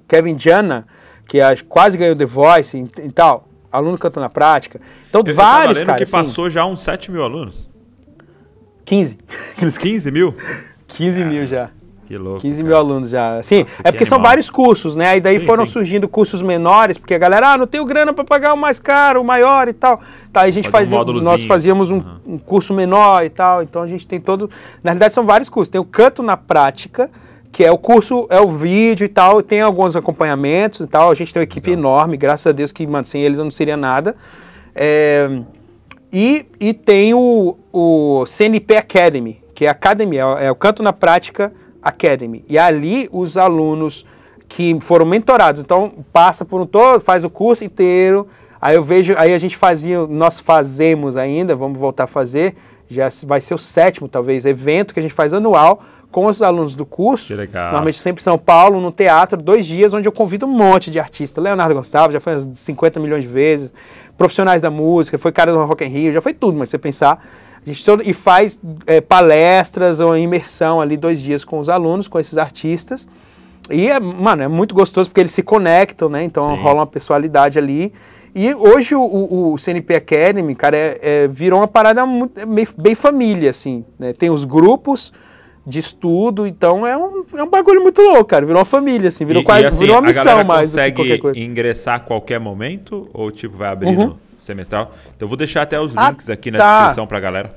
Kevin Jana, que quase ganhou The Voice e, e tal aluno canta na prática. Então, eu vários, cara. que assim, passou já uns 7 mil alunos? 15. 15 *laughs* mil? 15 mil já. Ah, que louco. 15 cara. mil alunos já. Sim, Nossa, é porque são vários cursos, né? E daí sim, foram sim. surgindo cursos menores, porque a galera, ah, não tenho grana para pagar o mais caro, o maior e tal. Tá, a gente fazia, um nós fazíamos um, uhum. um curso menor e tal. Então a gente tem todo. Na realidade, são vários cursos. Tem o canto na prática, que é o curso, é o vídeo e tal, tem alguns acompanhamentos e tal, a gente tem uma equipe Legal. enorme, graças a Deus que, mano, sem eles eu não seria nada. É, e, e tem o, o CNP Academy, que é academia, é, é o Canto na Prática Academy. E ali os alunos que foram mentorados, então passa por um todo, faz o curso inteiro, aí eu vejo, aí a gente fazia, nós fazemos ainda, vamos voltar a fazer, já vai ser o sétimo talvez evento que a gente faz anual, com os alunos do curso. Normalmente sempre em São Paulo, no teatro, dois dias, onde eu convido um monte de artistas. Leonardo Gonçalves já foi umas 50 milhões de vezes, profissionais da música, foi cara do Rock in Rio, já foi tudo, mas você pensar. A gente todo, e faz é, palestras ou imersão ali dois dias com os alunos, com esses artistas. E é, mano, é muito gostoso porque eles se conectam, né? Então Sim. rola uma pessoalidade ali. E hoje o, o, o CNP Academy, cara, é, é, virou uma parada muito, é meio, bem família, assim. Né? Tem os grupos, de estudo, então é um, é um bagulho muito louco, cara. Virou uma família, assim, virou, e, quase, e assim, virou uma missão mais. Consegue do que qualquer coisa. ingressar a qualquer momento? Ou tipo, vai abrir uhum. semestral? Então vou deixar até os ah, links aqui na tá. descrição pra galera.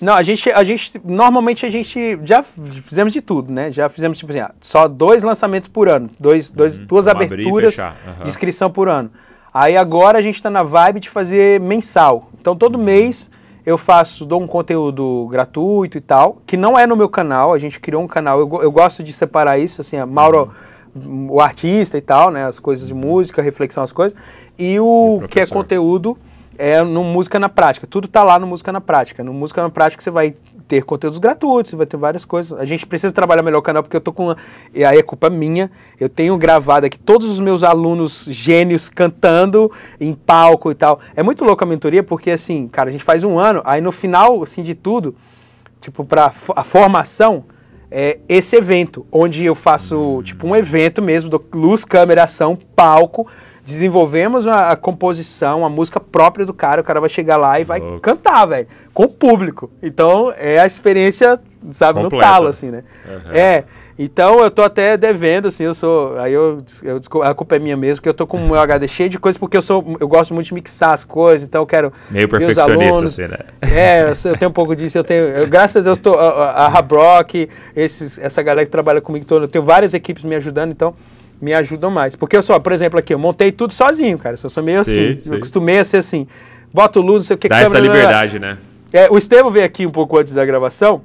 Não, a gente, a gente. Normalmente a gente já fizemos de tudo, né? Já fizemos, tipo assim, ah, só dois lançamentos por ano, dois, uhum. dois, uhum, duas aberturas uhum. de inscrição por ano. Aí agora a gente está na vibe de fazer mensal. Então todo uhum. mês eu faço, dou um conteúdo gratuito e tal, que não é no meu canal, a gente criou um canal, eu, eu gosto de separar isso, assim, a Mauro, uhum. o artista e tal, né, as coisas de uhum. música, reflexão, as coisas, e o, e que é conteúdo é no Música na Prática, tudo tá lá no Música na Prática, no Música na Prática você vai ter conteúdos gratuitos, vai ter várias coisas. A gente precisa trabalhar melhor o canal, porque eu tô com. E aí é culpa minha. Eu tenho gravado aqui todos os meus alunos gênios cantando em palco e tal. É muito louco a mentoria, porque assim, cara, a gente faz um ano, aí no final, assim, de tudo, tipo, para a formação. É esse evento, onde eu faço tipo um evento mesmo, luz, câmera, ação, palco, desenvolvemos a, a, composição, a música própria do cara, o cara vai chegar lá e vai Louco. cantar, velho, com o público. Então é a experiência, sabe, Completa. no talo, assim, né? Uhum. É. Então eu tô até devendo, assim, eu sou. Aí eu, eu a culpa é minha mesmo, porque eu tô com o meu HD cheio de coisas, porque eu sou. Eu gosto muito de mixar as coisas, então eu quero. Meio perfeccionista, meus alunos, assim, né? É, eu, eu, tenho um pouco disso, eu tenho. Eu, graças a Deus, tô, a, a Rabrock, esses, essa galera que trabalha comigo, tô, eu tenho várias equipes me ajudando, então me ajudam mais. Porque eu sou, por exemplo, aqui, eu montei tudo sozinho, cara. Eu sou meio sim, assim. Sim. Eu costumei a ser assim. Boto luz, não sei o que. Dá câmera, essa liberdade, né? É, o Estevam veio aqui um pouco antes da gravação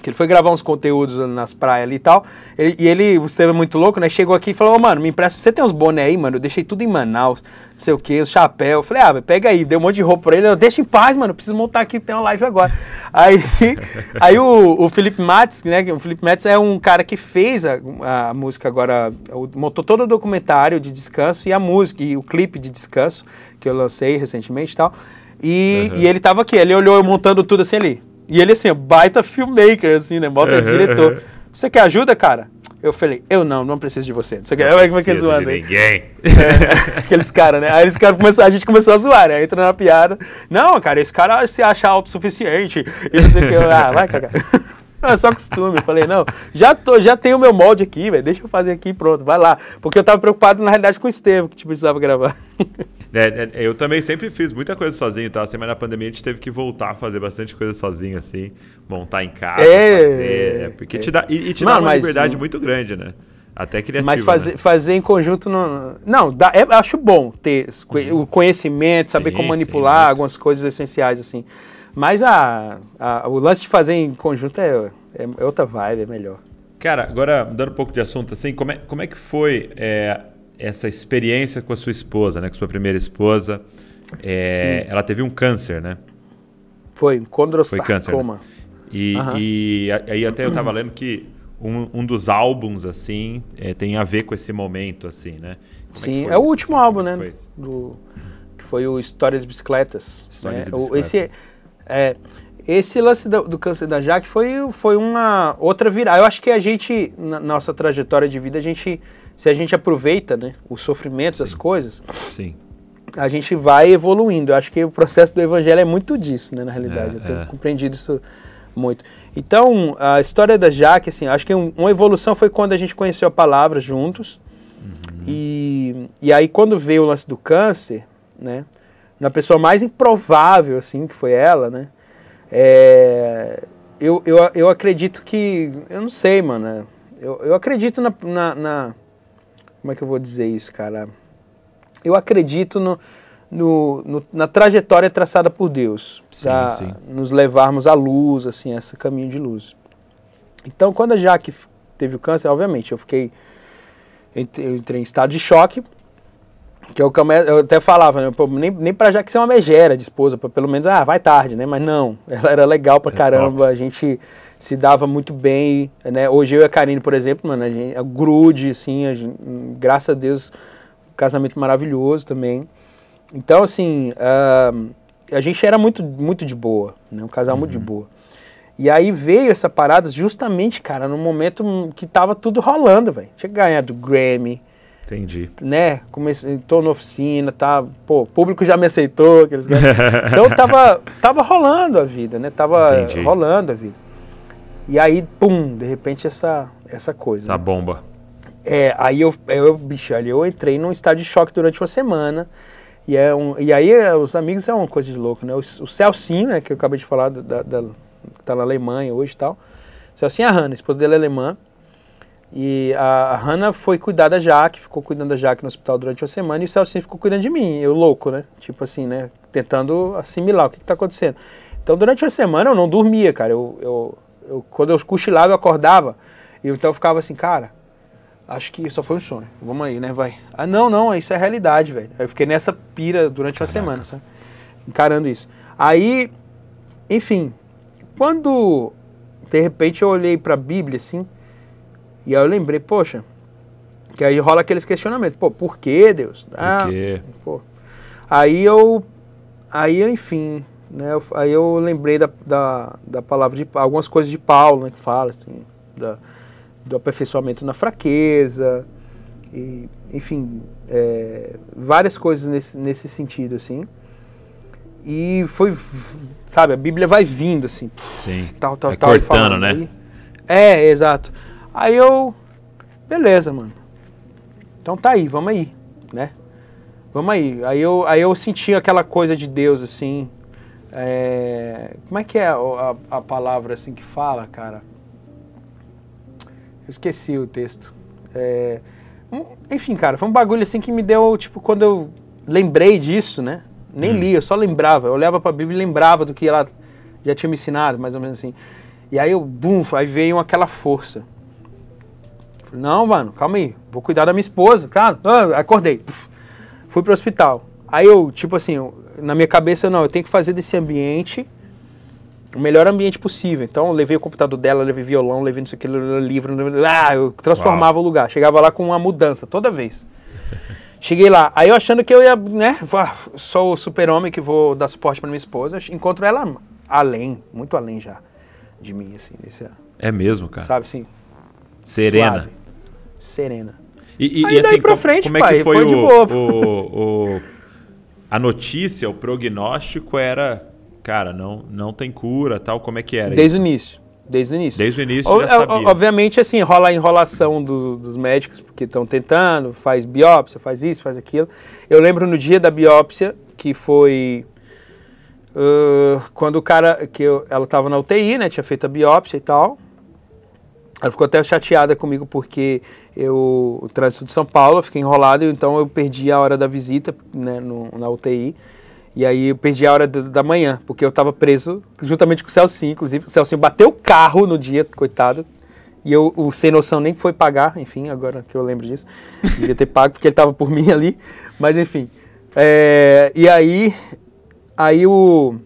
que ele foi gravar uns conteúdos nas praias ali e tal. Ele, e ele, o Estevam é muito louco, né? Chegou aqui e falou, oh, mano, me empresta, você tem uns boné aí, mano? Eu deixei tudo em Manaus, não sei o que, o chapéu. Eu falei, ah, pega aí, deu um monte de roupa pra ele. Eu, deixa em paz, mano, preciso montar aqui, tem uma live agora. aí *laughs* aí o, o Felipe Matos, né? O Felipe Matos é um cara que fez a, a música agora, montou todo o documentário de descanso e a música, e o clipe de descanso, que eu lancei recentemente e tal. E, uhum. e ele tava aqui, ele olhou eu montando tudo assim ali e ele, assim, é baita filmmaker, assim, né? Bota uhum, diretor. Você quer ajuda, cara? Eu falei, eu não, não preciso de você. Você quer? Não como é que é zoando aí? Ninguém. É, aqueles caras, né? Aí eles cara começou, a gente começou a zoar, né? Entra na piada. Não, cara, esse cara se acha autossuficiente. E não sei o que. ah, vai, cara. Não, é só costume. Eu falei, não, já, tô, já tenho o meu molde aqui, velho. Deixa eu fazer aqui pronto, vai lá. Porque eu tava preocupado, na realidade, com o Estevam, que te tipo, precisava gravar. É, é, eu também sempre fiz muita coisa sozinho, tá? Assim, mas na pandemia a gente teve que voltar a fazer bastante coisa sozinho, assim. Montar em casa, é, fazer. É, porque te dá, e, e te Mano, dá uma mas, liberdade muito grande, né? Até criativa. Mas fazer, né? fazer em conjunto. não não, dá, é, acho bom ter uhum. o conhecimento, saber sim, como manipular sim, algumas coisas essenciais, assim. Mas a, a, o lance de fazer em conjunto é, é outra vibe, é melhor. Cara, agora mudando um pouco de assunto, assim, como é, como é que foi é, essa experiência com a sua esposa, né? Com sua primeira esposa. É, ela teve um câncer, né? Foi, um condrosarcoma. Foi câncer. Né? E, uhum. e, aí até eu estava lendo que um, um, dos álbuns, assim, é, tem a ver com esse momento, assim, né? Como é Sim, é, é o último assim? álbum, Como é né? Foi? Do, que foi o Histórias Bicicletas. Histórias né? Bicicletas. Esse, é, esse lance do, do, câncer da Jaque foi, foi uma outra virada. Eu acho que a gente, na nossa trajetória de vida, a gente se a gente aproveita né, os sofrimentos, Sim. as coisas, Sim. a gente vai evoluindo. Eu acho que o processo do evangelho é muito disso, né, na realidade. É, eu tenho é. compreendido isso muito. Então, a história da Jaque, assim, acho que um, uma evolução foi quando a gente conheceu a palavra juntos. Uhum. E, e aí, quando veio o lance do câncer, né? Na pessoa mais improvável, assim, que foi ela, né? É, eu, eu, eu acredito que. Eu não sei, mano. Eu, eu acredito na, na, na como é que eu vou dizer isso, cara? Eu acredito no, no, no na trajetória traçada por Deus, para nos levarmos à luz, assim, esse caminho de luz. Então, quando a Jaque teve o câncer, obviamente, eu fiquei. Eu entrei em estado de choque, que é eu, eu até falava, né? nem, nem pra Jack ser uma megera de esposa, pra, pelo menos, ah, vai tarde, né? Mas não, ela era legal pra é caramba, top. a gente se dava muito bem, né? Hoje eu e a Karine, por exemplo, mano, a gente a grude, assim, a gente, graças a Deus, um casamento maravilhoso também. Então, assim, uh, a gente era muito, muito de boa, né? Um casal uhum. muito de uhum. boa. E aí veio essa parada justamente, cara, no momento que tava tudo rolando, velho. Tinha ganhado Grammy. Entendi. Né? Comecei, tô na oficina, tá? Pô, público já me aceitou. Aqueles... *laughs* então tava, tava rolando a vida, né? Tava Entendi. rolando a vida. E aí, pum, de repente essa, essa coisa. Essa né? bomba. É, aí eu, eu, bicho, ali eu entrei num estado de choque durante uma semana. E, é um, e aí é, os amigos é uma coisa de louco, né? O, o Celcinho, né, que eu acabei de falar, da, da, tá na Alemanha hoje e tal. Celcinho é a Hanna, a esposa dele é alemã. E a, a Hanna foi cuidar da Jaque, ficou cuidando da Jaque no hospital durante uma semana. E o Celcinho ficou cuidando de mim, eu louco, né? Tipo assim, né? Tentando assimilar o que, que tá acontecendo. Então durante uma semana eu não dormia, cara. eu, eu eu, quando eu cochilava, eu acordava. E então eu ficava assim, cara, acho que só foi um sonho. Vamos aí, né? Vai. Ah, não, não, isso é realidade, velho. Aí eu fiquei nessa pira durante Caraca. uma semana, sabe? Encarando isso. Aí, enfim, quando de repente eu olhei para a Bíblia assim, e aí eu lembrei, poxa, que aí rola aqueles questionamentos, pô, por que Deus? Ah, por quê? Pô. Aí eu, aí enfim, né? aí eu lembrei da, da, da, palavra de algumas coisas de Paulo, né, que fala assim, da, do aperfeiçoamento na fraqueza, e, enfim, é, várias coisas nesse, nesse sentido, assim. E foi, sabe, a Bíblia vai vindo, assim. Sim. Tal, tal, é tal. Cortando, né? É, exato. Aí eu, beleza, mano. Então tá aí, vamos aí, né? Vamos aí. Aí eu, aí eu senti aquela coisa de Deus, assim, é, como é que é a, a, palavra assim que fala, cara? Eu esqueci o texto. É, enfim, cara, foi um bagulho assim que me deu, tipo, quando eu lembrei disso, né? Nem hum. li, eu só lembrava. Eu olhava pra Bíblia e lembrava do que ela já tinha me ensinado, mais ou menos assim. E aí eu, bum, aí veio aquela força. Falei, não, mano, calma aí, vou cuidar da minha esposa, claro. Ah, acordei, Puf. fui pro hospital. Aí eu, tipo assim, na minha cabeça, não, eu tenho que fazer desse ambiente o melhor ambiente possível. Então, eu levei o computador dela, levei violão, levei não sei o livro, lá, ah, eu transformava Uau. o lugar. Chegava lá com uma mudança toda vez. Cheguei lá, aí eu achando que eu ia, né, sou o super-homem que vou dar suporte para minha esposa, encontro ela além, muito além já de mim, assim, nesse É mesmo, cara? Sabe, sim Serena. Suave, serena. E, e, aí e daí assim, pra frente, como, pai, é que foi, foi o, o, o a notícia, o prognóstico era, cara, não, não tem cura, tal, como é que era? Desde isso? o início. Desde o início. Desde o início, o, já sabia. Obviamente, assim, rola a enrolação do, dos médicos, porque estão tentando, faz biópsia, faz isso, faz aquilo. Eu lembro no dia da biópsia, que foi uh, quando o cara, que eu, ela estava na UTI, né, tinha feito a biópsia e tal, ela ficou até chateada comigo porque eu, o trânsito de São Paulo, eu fiquei enrolado, então eu perdi a hora da visita né, no, na UTI. E aí eu perdi a hora da, da manhã, porque eu estava preso juntamente com o Celcinho, inclusive. O Celcinho bateu o carro no dia, coitado. E eu, o Sem Noção nem foi pagar, enfim, agora que eu lembro disso. *laughs* Devia ter pago, porque ele estava por mim ali. Mas enfim. É, e aí, aí o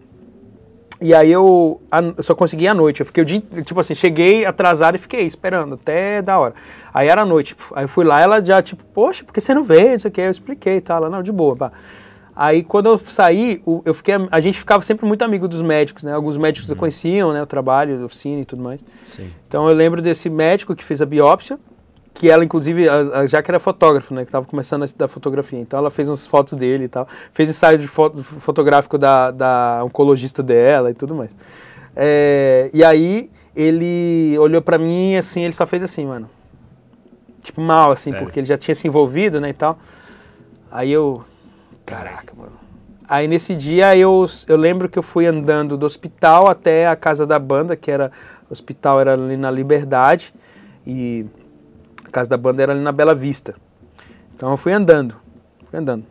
e aí eu, eu só consegui à noite. Eu fiquei o dia, tipo assim, cheguei atrasado e fiquei esperando até da hora. Aí era noite. Tipo, aí eu fui lá ela já, tipo, poxa, por que você não veio? Isso aqui. Aí eu expliquei, tá? Ela, não, de boa, pá. Aí quando eu saí, eu fiquei, a gente ficava sempre muito amigo dos médicos, né? Alguns médicos hum. conheciam, né? O trabalho, a oficina e tudo mais. Sim. Então eu lembro desse médico que fez a biópsia que ela, inclusive, a, a era fotógrafo, né? Que estava começando a estudar fotografia. Então ela fez umas fotos dele e tal. Fez ensaio de foto, fotográfico da, da oncologista dela e tudo mais. É, e aí ele olhou para mim e assim, ele só fez assim, mano. Tipo, mal, assim, Sério? porque ele já tinha se envolvido, né, e tal. Aí eu, caraca, mano. Aí nesse dia eu, eu lembro que eu fui andando do hospital até a casa da banda, que era, o hospital era ali na Liberdade, e a casa da banda era ali na Bela Vista. Então eu fui andando, fui andando.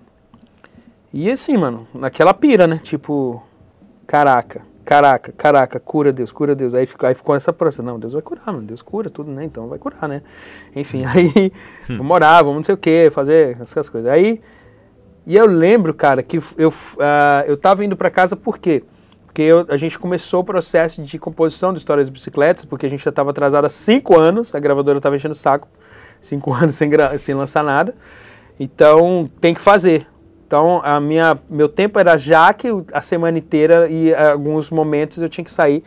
E assim, mano, naquela pira, né? Tipo, caraca, caraca, caraca, cura Deus, cura Deus. Aí ficou, aí ficou essa pressa, não, Deus vai curar, mano, Deus cura tudo, né? Então vai curar, né? Enfim, *laughs* aí hum. vamos vamos não sei o que, fazer essas coisas. Aí, e eu lembro, cara, que eu, uh, eu tava indo para casa por quê? Porque eu, a gente começou o processo de composição de histórias de bicicletas, porque a gente já estava atrasado há cinco anos, a gravadora estava enchendo o saco cinco *laughs* anos sem, sem lançar nada. Então tem que fazer. Então a minha, meu tempo era já que a semana inteira e alguns momentos eu tinha que sair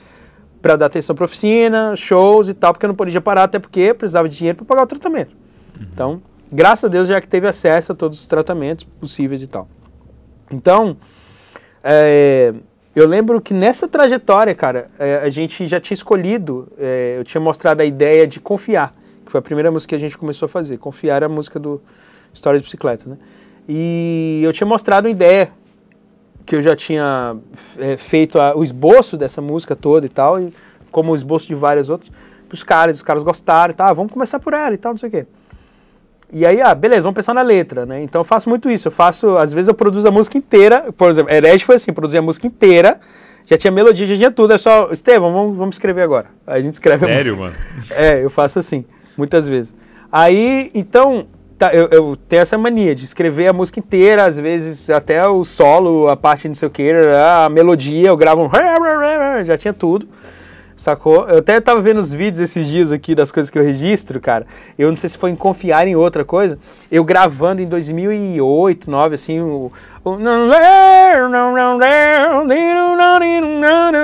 para dar atenção para oficina, shows e tal, porque eu não podia parar, até porque precisava de dinheiro para pagar o tratamento. Uhum. Então, graças a Deus, já que teve acesso a todos os tratamentos possíveis e tal. Então, é, eu lembro que nessa trajetória, cara, é, a gente já tinha escolhido, é, eu tinha mostrado a ideia de confiar que foi a primeira música que a gente começou a fazer. Confiar é a música do História de Bicicleta, né? E eu tinha mostrado uma ideia que eu já tinha é, feito a, o esboço dessa música toda e tal, e como o esboço de várias outras, os caras, os caras gostaram e tal, ah, vamos começar por ela e tal, não sei o quê. E aí, ah, beleza, vamos pensar na letra, né? Então eu faço muito isso, eu faço, às vezes eu produzo a música inteira, por exemplo, Herege foi assim, produzir a música inteira, já tinha melodia, já tinha tudo, é só, Estevam, vamos, vamos escrever agora. Aí a gente escreve Sério, a música. Sério, mano? É, eu faço assim. Muitas vezes. Aí, então, tá, eu, eu, tenho essa mania de escrever a música inteira, às vezes até o solo, a parte não sei o que, a melodia, eu gravo um... Já tinha tudo sacou? Eu até tava vendo os vídeos esses dias aqui das coisas que eu registro, cara. Eu não sei se foi em confiar em outra coisa. Eu gravando em 2008, 2009, assim, o,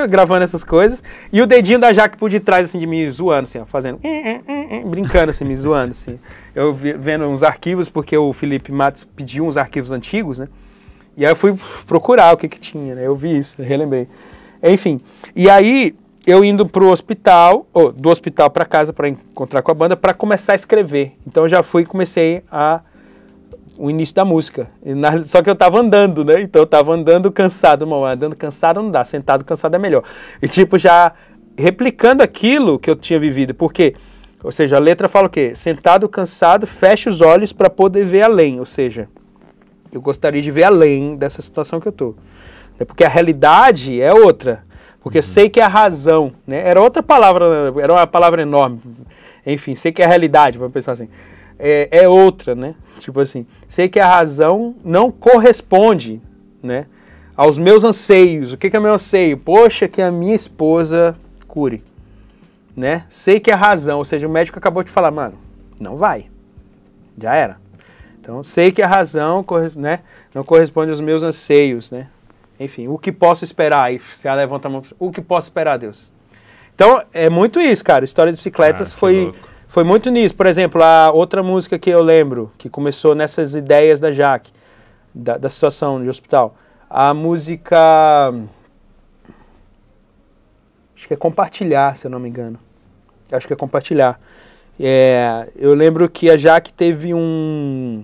gravando essas coisas. E o dedinho da Jaque por detrás, assim, de me zoando, assim, ó, fazendo. brincando, assim, me zoando, assim. Eu vendo uns arquivos, porque o Felipe Matos pediu uns arquivos antigos, né? E aí eu fui procurar o que que tinha, né? Eu vi isso, relembrei. Enfim, e aí eu indo para o hospital, ou, do hospital para casa para encontrar com a banda, para começar a escrever. Então já fui e comecei a o início da música. Na, só que eu estava andando, né? Então eu estava andando cansado, mano. Andando cansado não dá, sentado cansado é melhor. E tipo, já replicando aquilo que eu tinha vivido, porque, ou seja, a letra fala o quê? Sentado cansado, fecha os olhos para poder ver além. Ou seja, eu gostaria de ver além dessa situação que eu tô. É porque a realidade é outra. Porque uhum. sei que é a razão, né? Era outra palavra, era uma palavra enorme. Enfim, sei que é a realidade, para pensar assim. É, é, outra, né? Tipo assim, sei que a razão não corresponde, né? Aos meus anseios. O que, que é meu anseio? Poxa, que a minha esposa cure, né? Sei que a é razão, ou seja, o médico acabou de falar, mano, não vai, já era. Então, sei que a razão né, não corresponde aos meus anseios, né? Enfim, o que posso esperar? Aí você levanta a mão, o que posso esperar, Deus? Então, é muito isso, cara. Histórias de Bicicletas ah, foi, foi muito nisso. Por exemplo, a outra música que eu lembro, que começou nessas ideias da Jaque, da, da situação de hospital. A música. Acho que é Compartilhar, se eu não me engano. Acho que é Compartilhar. É, eu lembro que a Jaque teve um,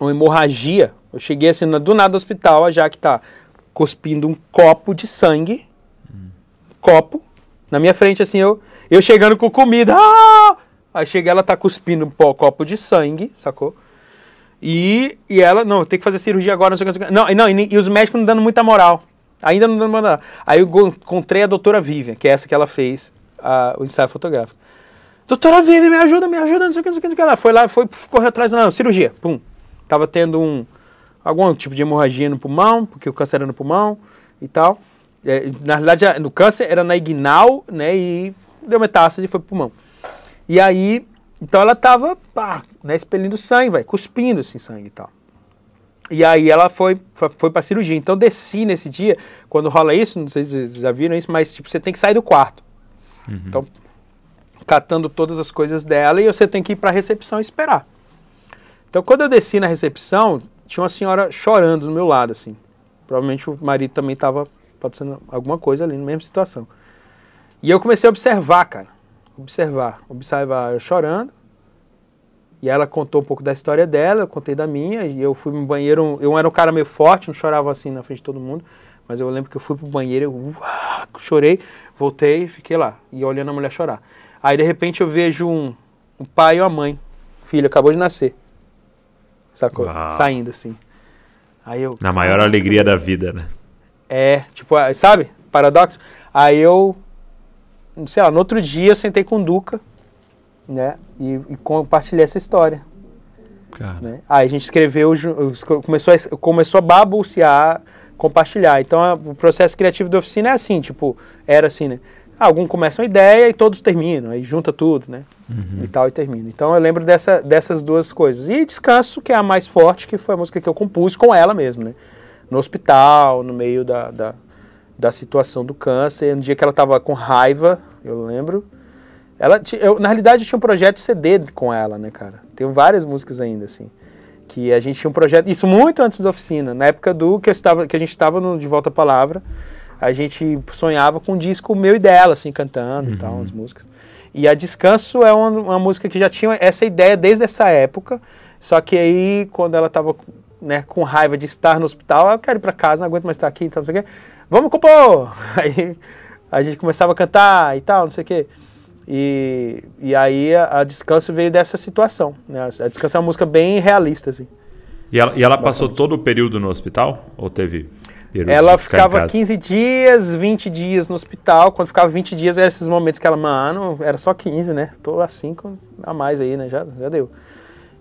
uma hemorragia. Eu cheguei assim, do nada do hospital, a Jaque tá cuspindo um copo de sangue, hum. copo, na minha frente, assim, eu, eu chegando com comida, ah! Aí chega ela, tá cuspindo um copo de sangue, sacou? E, e ela, não, tem que fazer cirurgia agora, não sei o que, não, sei o que. não e, e, os médicos não dando muita moral, ainda não dando moral. Aí eu encontrei a doutora Vivian, que é essa que ela fez a, o ensaio fotográfico. Doutora Vivian, me ajuda, me ajuda, não sei o que, não sei o que, não sei o que. Ela foi lá, foi, correu atrás, não, cirurgia, pum. Tava tendo um, algum tipo de hemorragia no pulmão, porque o câncer era no pulmão e tal. É, na realidade, no câncer era na ignal, né? E deu metástase e foi pro pulmão. E aí, então ela tava, pá, né, expelindo sangue, vai, cuspindo assim sangue e tal. E aí ela foi, foi pra cirurgia. Então desci nesse dia, quando rola isso, não sei se vocês já viram isso, mas tipo, você tem que sair do quarto. Uhum. Então, catando todas as coisas dela e você tem que ir pra recepção e esperar. Então, quando eu desci na recepção, tinha uma senhora chorando do meu lado, assim. Provavelmente o marido também estava acontecendo alguma coisa ali na mesma situação. E eu comecei a observar, cara. Observar, observar eu chorando. E ela contou um pouco da história dela, eu contei da minha, e eu fui no banheiro, eu era um cara meio forte, não chorava assim na frente de todo mundo, mas eu lembro que eu fui pro banheiro, eu uau, chorei, voltei, fiquei lá, e olhando a mulher chorar. Aí de repente eu vejo um, um pai e uma mãe, filho acabou de nascer sacou? Uau. Saindo, assim. Aí eu. Na maior cara, alegria cara, da vida, né? É, tipo, ah, sabe? Paradoxo. Aí eu. Sei lá, no outro dia eu sentei com o Duca, né? E, e compartilhei essa história. Né? Aí a gente escreveu, começou a, começou a babucear, compartilhar. Então a, o processo criativo da oficina é assim, tipo, era assim, né? algum começa uma ideia e todos terminam, aí junta tudo, né? Uhum. E tal, e termina. Então eu lembro dessa, dessas duas coisas. E Descanso, que é a mais forte, que foi a música que eu compus com ela mesmo, né? No hospital, no meio da, da, da situação do câncer. No dia que ela estava com raiva, eu lembro. Ela, eu, na realidade, eu tinha um projeto CD com ela, né, cara? Tenho várias músicas ainda, assim. Que a gente tinha um projeto, isso muito antes da oficina, na época do que, eu estava, que a gente estava no De Volta à Palavra a gente sonhava com um disco meu e dela, assim, cantando uhum. e tal, uhum. as músicas. E a Descanso é uma, uma, música que já tinha essa ideia desde essa época, só que aí, quando ela estava né, com raiva de estar no hospital, ah, eu quero ir para casa, não aguento mais estar aqui, então não sei o quê. Vamos compor! *laughs* Aí a gente começava a cantar e tal, não sei o quê. E, e aí a, a Descanso veio dessa situação. Né? A Descanso é uma música bem realista, assim. E ela, e ela passou todo o período no hospital? Ou teve ela ficava 15 dias, 20 dias no hospital. Quando ficava 20 dias, eram esses momentos que ela, mano, era só 15, né? Tô a 5 a mais aí, né? Já, já deu.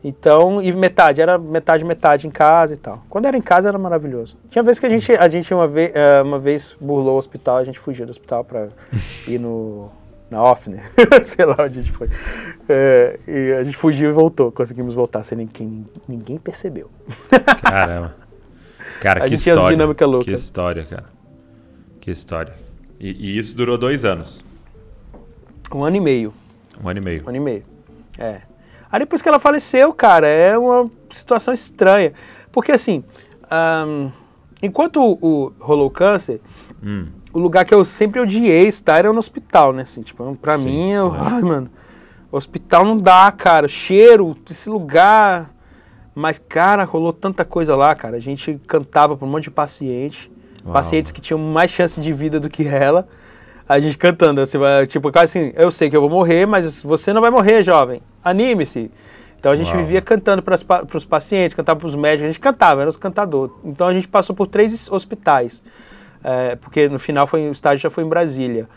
Então, e metade, era metade, metade em casa e tal. Quando era em casa era maravilhoso. Tinha vez que a gente, a gente uma, vez, eh, uma vez burlou o hospital, a gente fugiu do hospital para *laughs* ir no. na off, né? *laughs* Sei lá onde a gente foi. É, e a gente fugiu e voltou, conseguimos voltar sem ninguém, ninguém percebeu. Caramba. Cara, a que gente história. dinâmica louca. Que história, cara. Que história. E, e, isso durou dois anos? Um ano e meio. Um ano e meio. Um ano e meio. É. Aí depois que ela faleceu, cara, é uma situação estranha. Porque assim, um, enquanto o, o, rolou o câncer, hum. o lugar que eu sempre odiei estar era no hospital, né? Assim, tipo, pra Sim, mim, eu, é. *laughs* ai, mano, hospital não dá, cara. Cheiro, esse lugar mas, cara, rolou tanta coisa lá, cara. A gente cantava para um monte de paciente, Uau. pacientes que tinham mais chance de vida do que ela. A gente cantando, assim, tipo, quase assim, eu sei que eu vou morrer, mas você não vai morrer, jovem. Anime-se. Então a gente Uau. vivia cantando para os pacientes, cantava para os médicos, a gente cantava, era os cantador. Então a gente passou por três hospitais, é, porque no final foi, o estágio já foi em Brasília.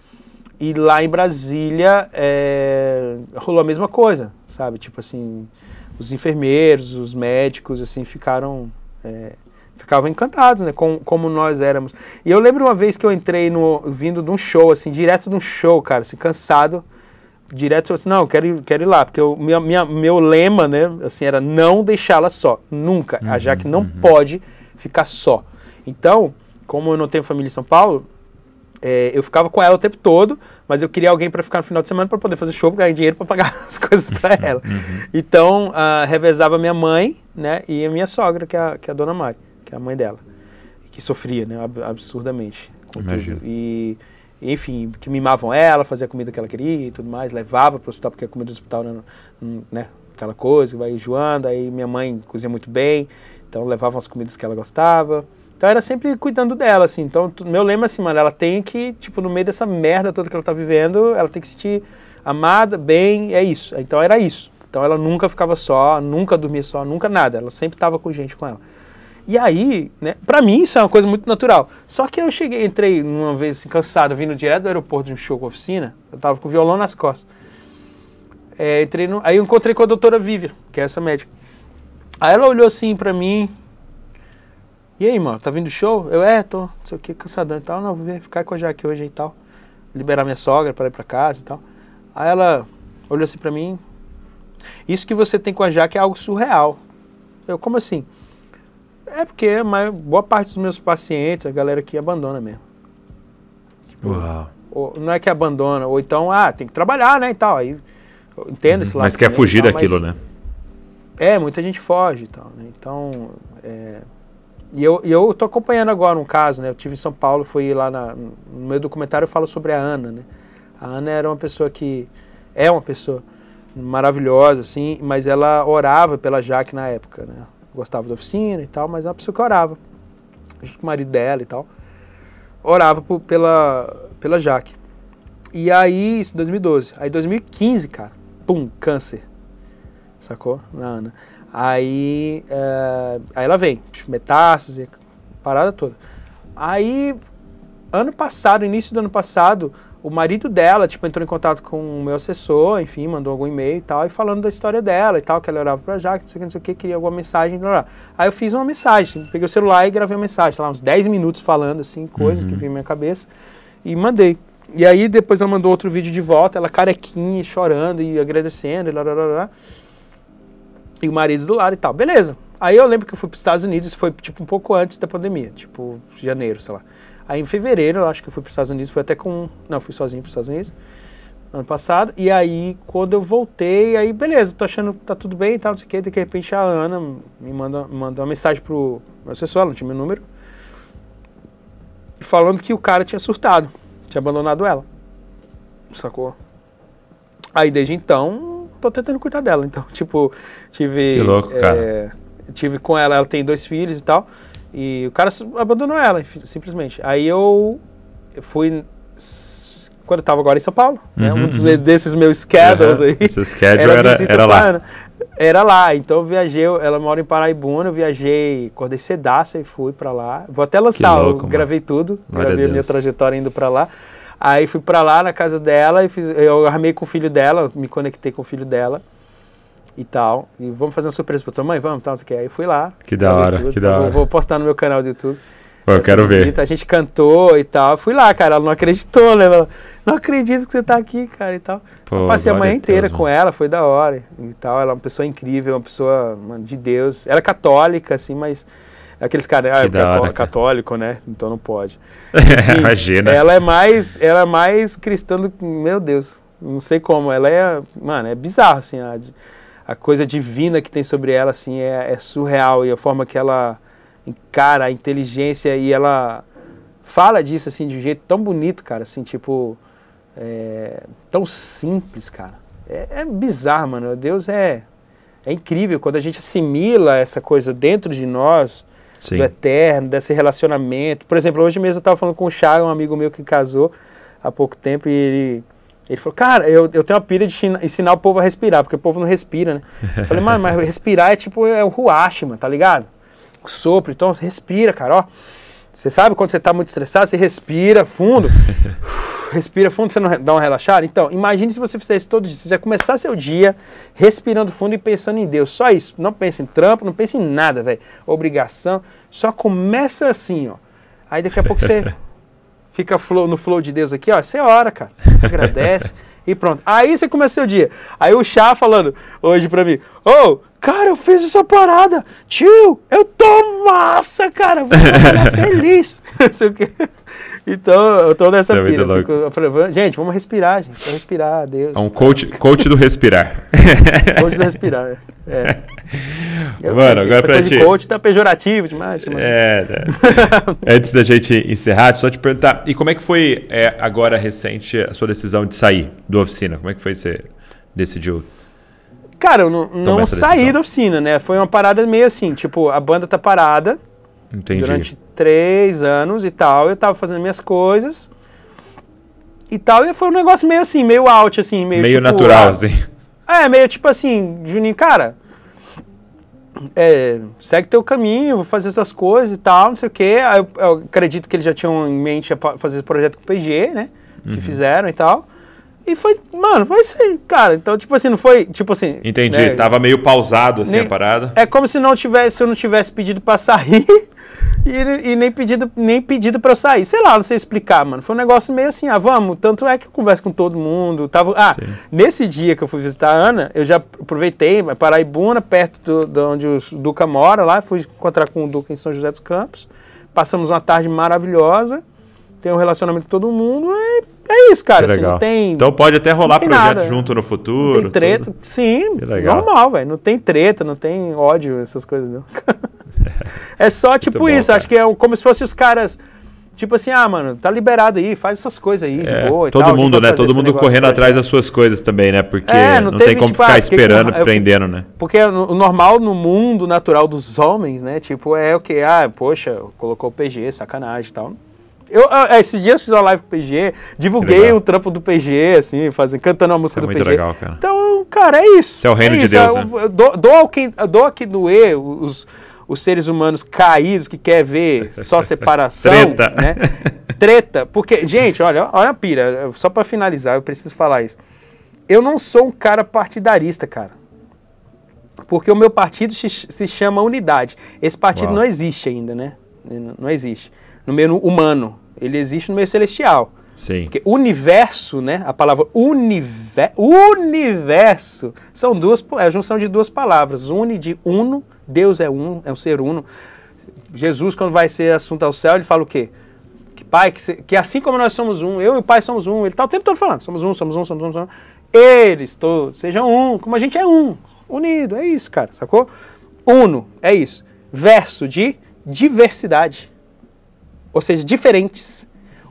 E lá em Brasília é, rolou a mesma coisa, sabe? Tipo assim, os enfermeiros, os médicos, assim, ficaram é, ficavam encantados, né, com, como nós éramos. E eu lembro uma vez que eu entrei no vindo de um show, assim, direto de um show, cara, assim, cansado, direto assim, não, eu quero ir, quero ir lá, porque eu, minha, meu lema, né, assim, era não deixá-la só, nunca, uhum, já que não uhum, uhum. pode ficar só. Então, como eu não tenho família em São Paulo, é, eu ficava com ela o tempo todo, mas eu queria alguém para ficar no final de semana para poder fazer show, ganhar dinheiro para pagar *laughs* as coisas para uhum, ela. Uhum. Então, uh, revezava minha mãe né, e a minha sogra, que é a, que é a dona Mari, que é a mãe dela, que sofria né, absurdamente. Imagina. E, enfim, que mimavam ela, fazia a comida que ela queria e tudo mais, levava para o hospital, porque a comida do hospital era né, aquela coisa, vai enjoando. Aí minha mãe cozinha muito bem, então levava as comidas que ela gostava. Então era sempre cuidando dela, assim. Então, meu lema é assim, mano, ela tem que, tipo, no meio dessa merda toda que ela tá vivendo, ela tem que se sentir amada, bem, é isso. Então era isso. Então ela nunca ficava só, nunca dormia só, nunca nada. Ela sempre tava com gente com ela. E aí, né, pra mim isso é uma coisa muito natural. Só que eu cheguei, entrei uma vez assim, cansado, vindo direto do aeroporto de um show com oficina, eu tava com o violão nas costas. É, entrei no, aí eu encontrei com a doutora Vivian, que é essa médica. Aí ela olhou assim para mim, e aí, mano, tá vindo show? Eu, é, tô, não sei o que, cansadão e tal. Não, vou ficar com a Jaque hoje e tal. Liberar minha sogra para ir para casa e tal. Aí ela olhou assim para mim. Isso que você tem com a Jaque é algo surreal. Eu, como assim? É porque a boa parte dos meus pacientes, a galera que abandona mesmo. Tipo, Uau. Ou, não é que abandona, ou então, ah, tem que trabalhar, né, e tal. Aí, entendo uhum. esse lado. Mas quer fugir tal, daquilo, mas, né? É, muita gente foge e tal, né? Então, é, e eu, eu tô acompanhando agora um caso, né? Eu tive em São Paulo, fui lá na, no meu documentário eu falo sobre a Ana, né? A Ana era uma pessoa que é uma pessoa maravilhosa, assim, mas ela orava pela Jaque na época, né? Gostava da oficina e tal, mas é uma pessoa que orava, junto com o marido dela e tal, orava por, pela, pela Jaque. E aí, isso 2012. Aí 2015, cara, pum, câncer, sacou? Na Ana. Aí, é, aí ela vem, metástase, parada toda. Aí, ano passado, início do ano passado, o marido dela, tipo, entrou em contato com o meu assessor, enfim, mandou algum e-mail e tal, e falando da história dela e tal, que ela orava pra Jaque, não sei o que, não sei o que, queria alguma mensagem, blá, lá. Aí eu fiz uma mensagem, peguei o celular e gravei uma mensagem, tá lá, uns 10 minutos falando, assim, coisas uhum. que vinha na minha cabeça, e mandei. E aí depois ela mandou outro vídeo de volta, ela carequinha, chorando e agradecendo, e lá, lá, lá, lá e o marido do lado e tal. Beleza. Aí eu lembro que eu fui para os Estados Unidos, isso foi tipo um pouco antes da pandemia, tipo janeiro, sei lá. Aí em fevereiro, eu acho que eu fui para os Estados Unidos, foi até com. Não, fui sozinho para os Estados Unidos ano passado. E aí, quando eu voltei, aí beleza, tô achando que tá tudo bem e tal, não sei o que. De repente a Ana me manda, manda uma mensagem pro meu assessor, ela não tinha meu número, falando que o cara tinha surtado, tinha abandonado ela. Sacou? Aí desde então, tô tentando cuidar dela. Então, *laughs* tipo, tive. Que louco, é, cara. Tive com ela, ela tem dois filhos e tal. E o cara abandonou ela, simplesmente. Aí eu fui. Quando eu tava agora em São Paulo, uhum, né? Um uhum, dos, uhum. desses meus schedules uhum. aí. Esse schedule era, era, era lá. Era lá, então eu viajei, ela mora em Paraibuna, eu viajei, acordei sedaça e fui para lá. Vou até lançar, louco, eu gravei mano. tudo, gravei a minha trajetória indo para lá. Aí fui para lá na casa dela e fiz, eu armei com o filho dela, me conectei com o filho dela e tal. E vamos fazer uma surpresa pra tua mãe? Vamos, tal, não sei o que. Aí fui lá. Que da hora, YouTube, que da hora. Vou postar no meu canal do YouTube. Pô, eu quero visita, ver. A gente cantou e tal. Fui lá, cara. Ela não acreditou, né? Ela, não acredito que você tá aqui, cara, e tal. Pô, passei a manhã inteira Deus, com ela, foi da hora e tal. Ela é uma pessoa incrível, uma pessoa de Deus. Ela é católica, assim, mas Aqueles caras, ah, é católico, né? Então não pode. *laughs* Enfim, Imagina. Ela é mais, ela é mais cristã do meu Deus, não sei como. Ela é, mano, é bizarro assim a, a coisa divina que tem sobre ela assim é, é surreal e a forma que ela encara a inteligência e ela fala disso assim de um jeito tão bonito, cara, assim tipo é, tão simples, cara. É, é bizarro, mano. Deus é é incrível quando a gente assimila essa coisa dentro de nós Sim. do eterno, desse relacionamento. Por exemplo, hoje mesmo eu estava falando com o Chá, um amigo meu que casou há pouco tempo, e ele, ele falou, cara, eu, eu tenho uma pira de ensinar o povo a respirar, porque o povo não respira, né? Eu falei, mano, mas respirar é tipo é o ruache, mano, tá ligado? O sopro, então respira, cara, ó. Você sabe quando você está muito estressado, você respira fundo. *laughs* respira fundo, você não dá uma relaxada? Então, imagine se você fizesse todo dia. Você já começar seu dia respirando fundo e pensando em Deus. Só isso. Não pense em trampo, não pense em nada, velho. Obrigação. Só começa assim, ó. Aí daqui a pouco você *laughs* fica flow, no flow de Deus aqui, ó. Você ora, cara. Agradece. *laughs* e pronto. Aí você começa seu dia. Aí o chá falando hoje para mim: Ô, oh, Cara, eu fiz essa parada. Tio, eu tô massa, cara. Vou trabalhar *laughs* feliz. então, eu tô nessa Deve é pira. fico, eu falei, gente, vamos respirar, gente. Vamos respirar, Deus. É um coach, coach do respirar. *laughs* coach do respirar, é. Eu, *laughs* Mano, agora pra gente... coach tá pejorativo demais. Mano. É, é. Antes da gente encerrar, só te perguntar, e como é que foi é, agora recente a sua decisão de sair do oficina? Como é que foi que você decidiu Cara, eu não, não saí da oficina, né? Foi uma parada meio assim, tipo, a banda tá parada. Entendi. Durante três anos e tal, eu tava fazendo minhas coisas e tal, e foi um negócio meio assim, meio out, assim, meio Meio tipo, natural, ah, assim. É, meio tipo assim, Juninho, cara, é, segue teu caminho, vou fazer suas coisas e tal, não sei o quê. Eu, eu acredito que eles já tinham em mente fazer esse projeto com o PG, né? Uhum. Que fizeram e tal. E foi, mano, foi assim, cara. Então, tipo assim, não foi, tipo assim. Entendi, né? tava meio pausado assim nem, a parada. É como se não tivesse, eu não tivesse pedido pra sair *laughs* e, e, nem pedido, nem pedido para eu sair. Sei lá, não sei explicar, mano. Foi um negócio meio assim, ah, vamos, tanto é que eu converso com todo mundo. Tava, ah, Sim. nesse dia que eu fui visitar a Ana, eu já aproveitei é Paraibuna, perto de onde o Duca mora lá, fui encontrar com o Duca em São José dos Campos. Passamos uma tarde maravilhosa tem um relacionamento com todo mundo. É, é isso, cara. Assim, não tem, então pode até rolar projeto nada. junto no futuro. Não tem treta. Tudo. Sim, normal, velho. Não tem treta, não tem ódio, essas coisas, não. *laughs* é só tipo bom, isso. Cara. Acho que é como se fossem os caras. Tipo assim, ah, mano, tá liberado aí, faz essas coisas aí, é, de boa e todo tal. Mundo, né? Todo mundo correndo atrás das suas coisas também, né? Porque é, não, não teve, tem como tipo, ficar ah, esperando, com... prendendo, né? Porque o normal no mundo natural dos homens, né? Tipo, é o okay, que? Ah, poxa, colocou o PG, sacanagem e tal. Eu, eu, ah, é, esses dias fiz uma live com o PG, divulguei o trampo do PG, assim, fazendo, cantando uma música é do PG. Legal, cara. Então, cara, é isso. é o reino é de Deus. Eu, é né? eu dou, dou, que, dou doer os, os seres humanos caídos que quer ver só separação. *laughs* Treta. Né? Treta. Porque, gente, olha, olha a pira. Só para finalizar, eu preciso falar isso. Eu não sou um cara partidarista, cara. Porque o meu partido se chama Unidade. Esse partido Uau. não existe ainda, né? Não existe no meio humano, ele existe no meio celestial. Sim. Porque universo, né? A palavra univer, universo são duas, é a junção de duas palavras. Uni de uno, Deus é um, é um ser uno. Jesus, quando vai ser assunto ao céu, ele fala o quê? Que Pai, que, que assim como nós somos um, eu e o Pai somos um, ele está o tempo todo falando, somos um, somos um, somos um, somos um. Eles todos sejam um, como a gente é um, unido, é isso, cara, sacou? Uno, é isso. Verso de diversidade ou seja, diferentes.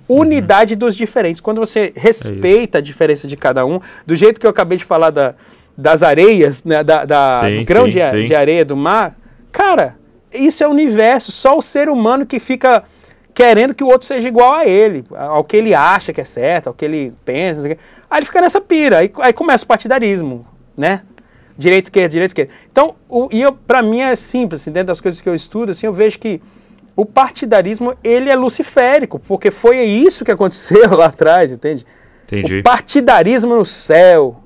Unidade uhum. dos diferentes. Quando você é respeita é a diferença de cada um, do jeito que eu acabei de falar da, das areias, né, da, da sim, do grão sim, de, sim. de areia do mar, cara, isso é o universo, só o ser humano que fica querendo que o outro seja igual a ele, ao que ele acha que é certo, ao que ele pensa. Aí ele fica nessa pira, aí, aí começa o partidarismo, né? Direita, esquerda, direito, esquerda. Então, para mim é simples, assim, dentro das coisas que eu estudo, assim, eu vejo que o partidarismo ele é luciférico, porque foi isso que aconteceu *laughs* lá atrás, entende? Entendi. O partidarismo no céu,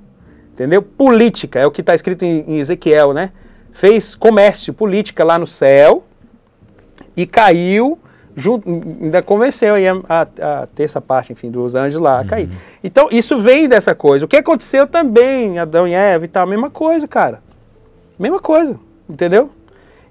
entendeu? Política, é o que está escrito em, em Ezequiel, né? Fez comércio, política lá no céu e caiu, junto, ainda convenceu aí a, a, a terça parte, enfim, dos anjos lá a cair. Uhum. Então, isso vem dessa coisa. O que aconteceu também, Adão e Eva e tal, mesma coisa, cara. Mesma coisa, entendeu?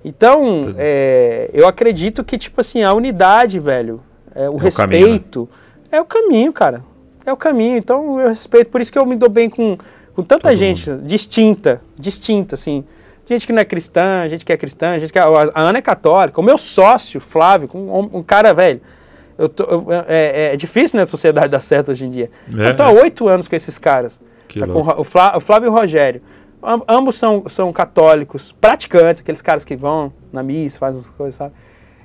Então, é, eu acredito que, tipo assim, a unidade, velho, é, o é respeito, o caminho, né? é o caminho, cara. É o caminho. Então, eu respeito. Por isso que eu me dou bem com, com tanta Todo gente mundo. distinta, distinta, assim. Gente que não é cristã, gente que é cristã, gente que é, a Ana é católica. O meu sócio, Flávio, um, um cara, velho, eu tô, eu, é, é, é, difícil, né, a sociedade dar certo hoje em dia. É. Eu tô há oito anos com esses caras. Com, o, o Flávio e o Rogério ambos são, são católicos, praticantes, aqueles caras que vão na missa, fazem as coisas, sabe?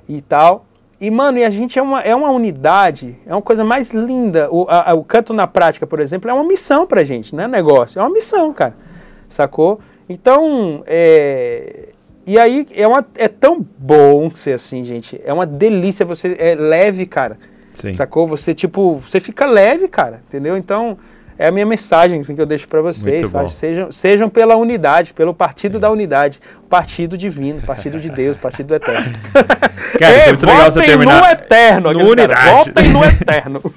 E tal. E, mano, e a gente é uma, é uma unidade, é uma coisa mais linda. O, a, o canto na prática, por exemplo, é uma missão pra gente, não é negócio, é uma missão, cara. Sacou? Então, é. E aí é, uma, é tão bom ser assim, gente. É uma delícia, você é leve, cara. Sim. Sacou? Você, tipo, você fica leve, cara, entendeu? Então é a minha mensagem assim, que eu deixo para vocês. Sejam, sejam pela unidade, pelo partido é. da unidade. Partido divino, partido de Deus, partido eterno. *laughs* Cara, é, é, muito legal você terminar. no eterno, no unidade. Votem no eterno. *laughs*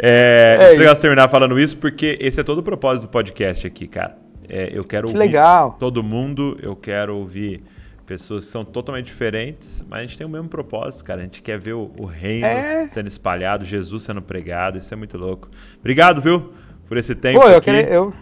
é, é muito legal você terminar falando isso, porque esse é todo o propósito do podcast aqui, cara. É, eu quero que ouvir legal. todo mundo, eu quero ouvir pessoas que são totalmente diferentes, mas a gente tem o mesmo propósito, cara. A gente quer ver o, o reino é... sendo espalhado, Jesus sendo pregado, isso é muito louco. Obrigado, viu, por esse tempo. Pô, eu, aqui. Queria, eu,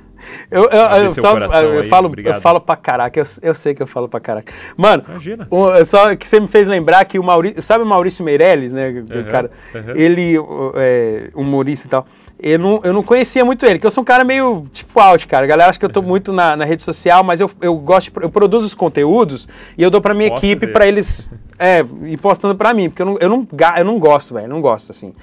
eu, eu, eu, só, eu falo, eu falo pra caraca, eu, eu, sei que eu falo pra caraca. Mano, Imagina. Um, é só que você me fez lembrar que o Maurício, sabe o Maurício Meirelles, né? Uhum, cara, uhum. ele, é, humorista e tal. Eu não, eu não conhecia muito ele, que eu sou um cara meio tipo out, cara. A galera acha que eu tô uhum. muito na, na, rede social, mas eu, eu gosto, eu produzo os conteúdos e eu dou pra minha Posso equipe para eles é, e postando pra mim, porque eu não, eu não, eu não gosto, velho, não gosto assim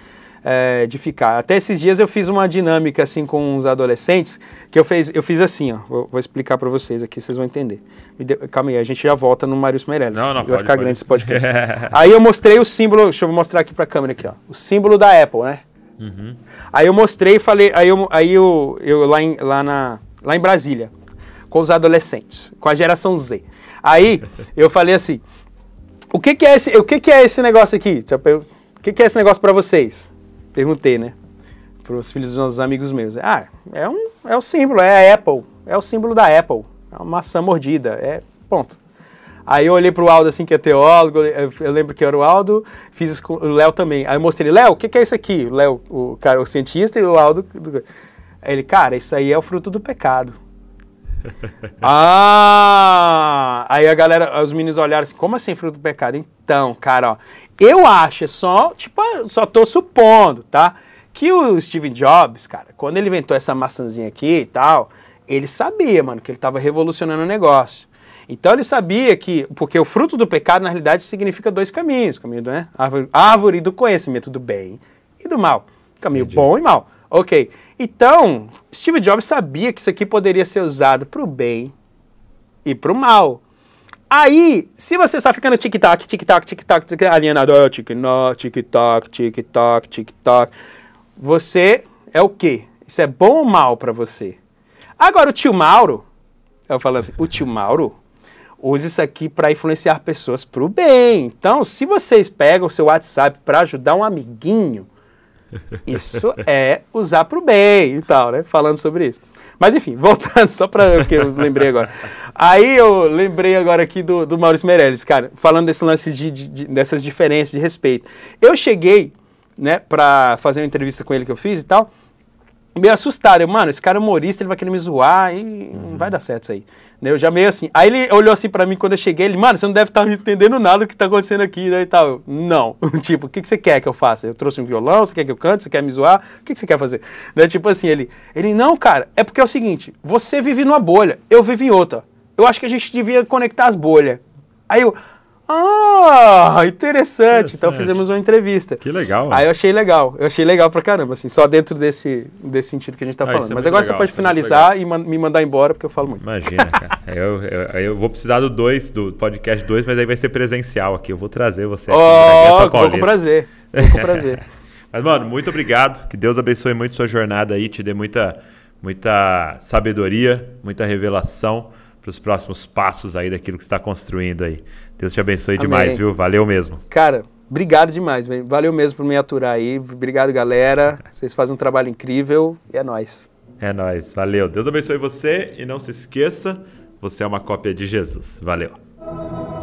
é, de ficar. Até esses dias eu fiz uma dinâmica assim com os adolescentes, que eu fiz, eu fiz assim, ó, vou, vou explicar para vocês aqui, vocês vão entender. Deu, calma aí, a gente já volta no Marius Meirelles. Não, não, Vai pode, ficar pode. grande esse podcast. *laughs* aí eu mostrei o símbolo, deixa eu mostrar aqui para a câmera aqui, ó, o símbolo da Apple, né? Uhum. Aí eu mostrei e falei, aí eu, aí eu, eu lá, em, lá, na, lá em Brasília, com os adolescentes, com a geração Z. Aí eu falei assim, o que, que é esse, o que, que é esse negócio aqui? O que, que é esse negócio para vocês? perguntei, né? Para os filhos dos amigos meus. Ah, é um é o símbolo, é a Apple, é o símbolo da Apple, é uma maçã mordida, é ponto. Aí eu olhei para o Aldo, assim, que é teólogo, eu lembro que era o Aldo, fiz com o Léo também. Aí eu mostrei, Léo, o que, que, é isso aqui? O Léo, o cara, o cientista, e o Aldo. Ele, cara, isso aí é o fruto do pecado. *laughs* ah! Aí a galera, os meninos olharam assim, como assim fruto do pecado? Então, cara, ó, eu acho, é só, tipo, ah, só tô supondo, tá? Que o Steve Jobs, cara, quando ele inventou essa maçãzinha aqui e tal, ele sabia, mano, que ele estava revolucionando o negócio. Então ele sabia que, porque o fruto do pecado, na realidade, significa dois caminhos: caminho do, né? árvore, árvore do conhecimento do bem e do mal. Caminho Entendi. bom e mal. Ok. Então, Steve Jobs sabia que isso aqui poderia ser usado para o bem e para o mal. Aí, se você está ficando tic-tac, tic-tac, tic-tac, tic alienador, tic-tac, tic-tac, tic-tac, tic-tac, você é o quê? Isso é bom ou mal para você? Agora, o tio Mauro, eu falo assim, o tio Mauro usa isso aqui para influenciar pessoas para o bem. Então, se vocês pegam o seu WhatsApp para ajudar um amiguinho, *laughs* isso é usar para o bem e tal, né? Falando sobre isso. Mas enfim, voltando, *laughs* só para o que eu lembrei agora. Aí eu lembrei agora aqui do, do Maurício Meirelles, cara, falando desse lance de, de, dessas diferenças de respeito. Eu cheguei, né, para fazer uma entrevista com ele que eu fiz e tal, meio assustado. Eu, mano, esse cara é humorista, ele vai querer me zoar e não vai uhum. dar certo isso aí. Né, eu já meio assim. Aí ele olhou assim para mim quando eu cheguei, ele, mano, você não deve estar tá entendendo nada do que tá acontecendo aqui, né, e tal. Eu, não. *laughs* tipo, o que, que você quer que eu faça? Eu trouxe um violão, você quer que eu cante, você quer me zoar? O que, que você quer fazer? Né, tipo assim, ele, ele, não, cara, é porque é o seguinte, você vive numa bolha, eu vivo em outra. Eu acho que a gente devia conectar as bolhas. Aí eu, ah, interessante. Então fizemos uma entrevista. Que legal. Aí eu achei legal. Eu achei legal pra caramba, assim, só dentro desse, desse sentido que a gente tá ah, falando. É Mas agora legal, você pode finalizar e me mandar embora, porque eu falo muito. Imagina, cara. *laughs* eu, eu, eu, vou precisar do dois, do podcast 2, mas aí vai ser presencial aqui. Eu vou trazer você aqui. Oh, vou com prazer. com *laughs* prazer. mas, mano, muito obrigado. Que Deus abençoe muito sua jornada aí, te dê muita, muita sabedoria, muita revelação para os próximos passos aí daquilo que está construindo aí. Deus te abençoe Amém. demais, viu? Valeu mesmo. Cara, obrigado demais, valeu mesmo por me aturar aí. Obrigado, galera. Vocês fazem um trabalho incrível e é nós. É nós. Valeu. Deus abençoe você e não se esqueça, você é uma cópia de Jesus. Valeu.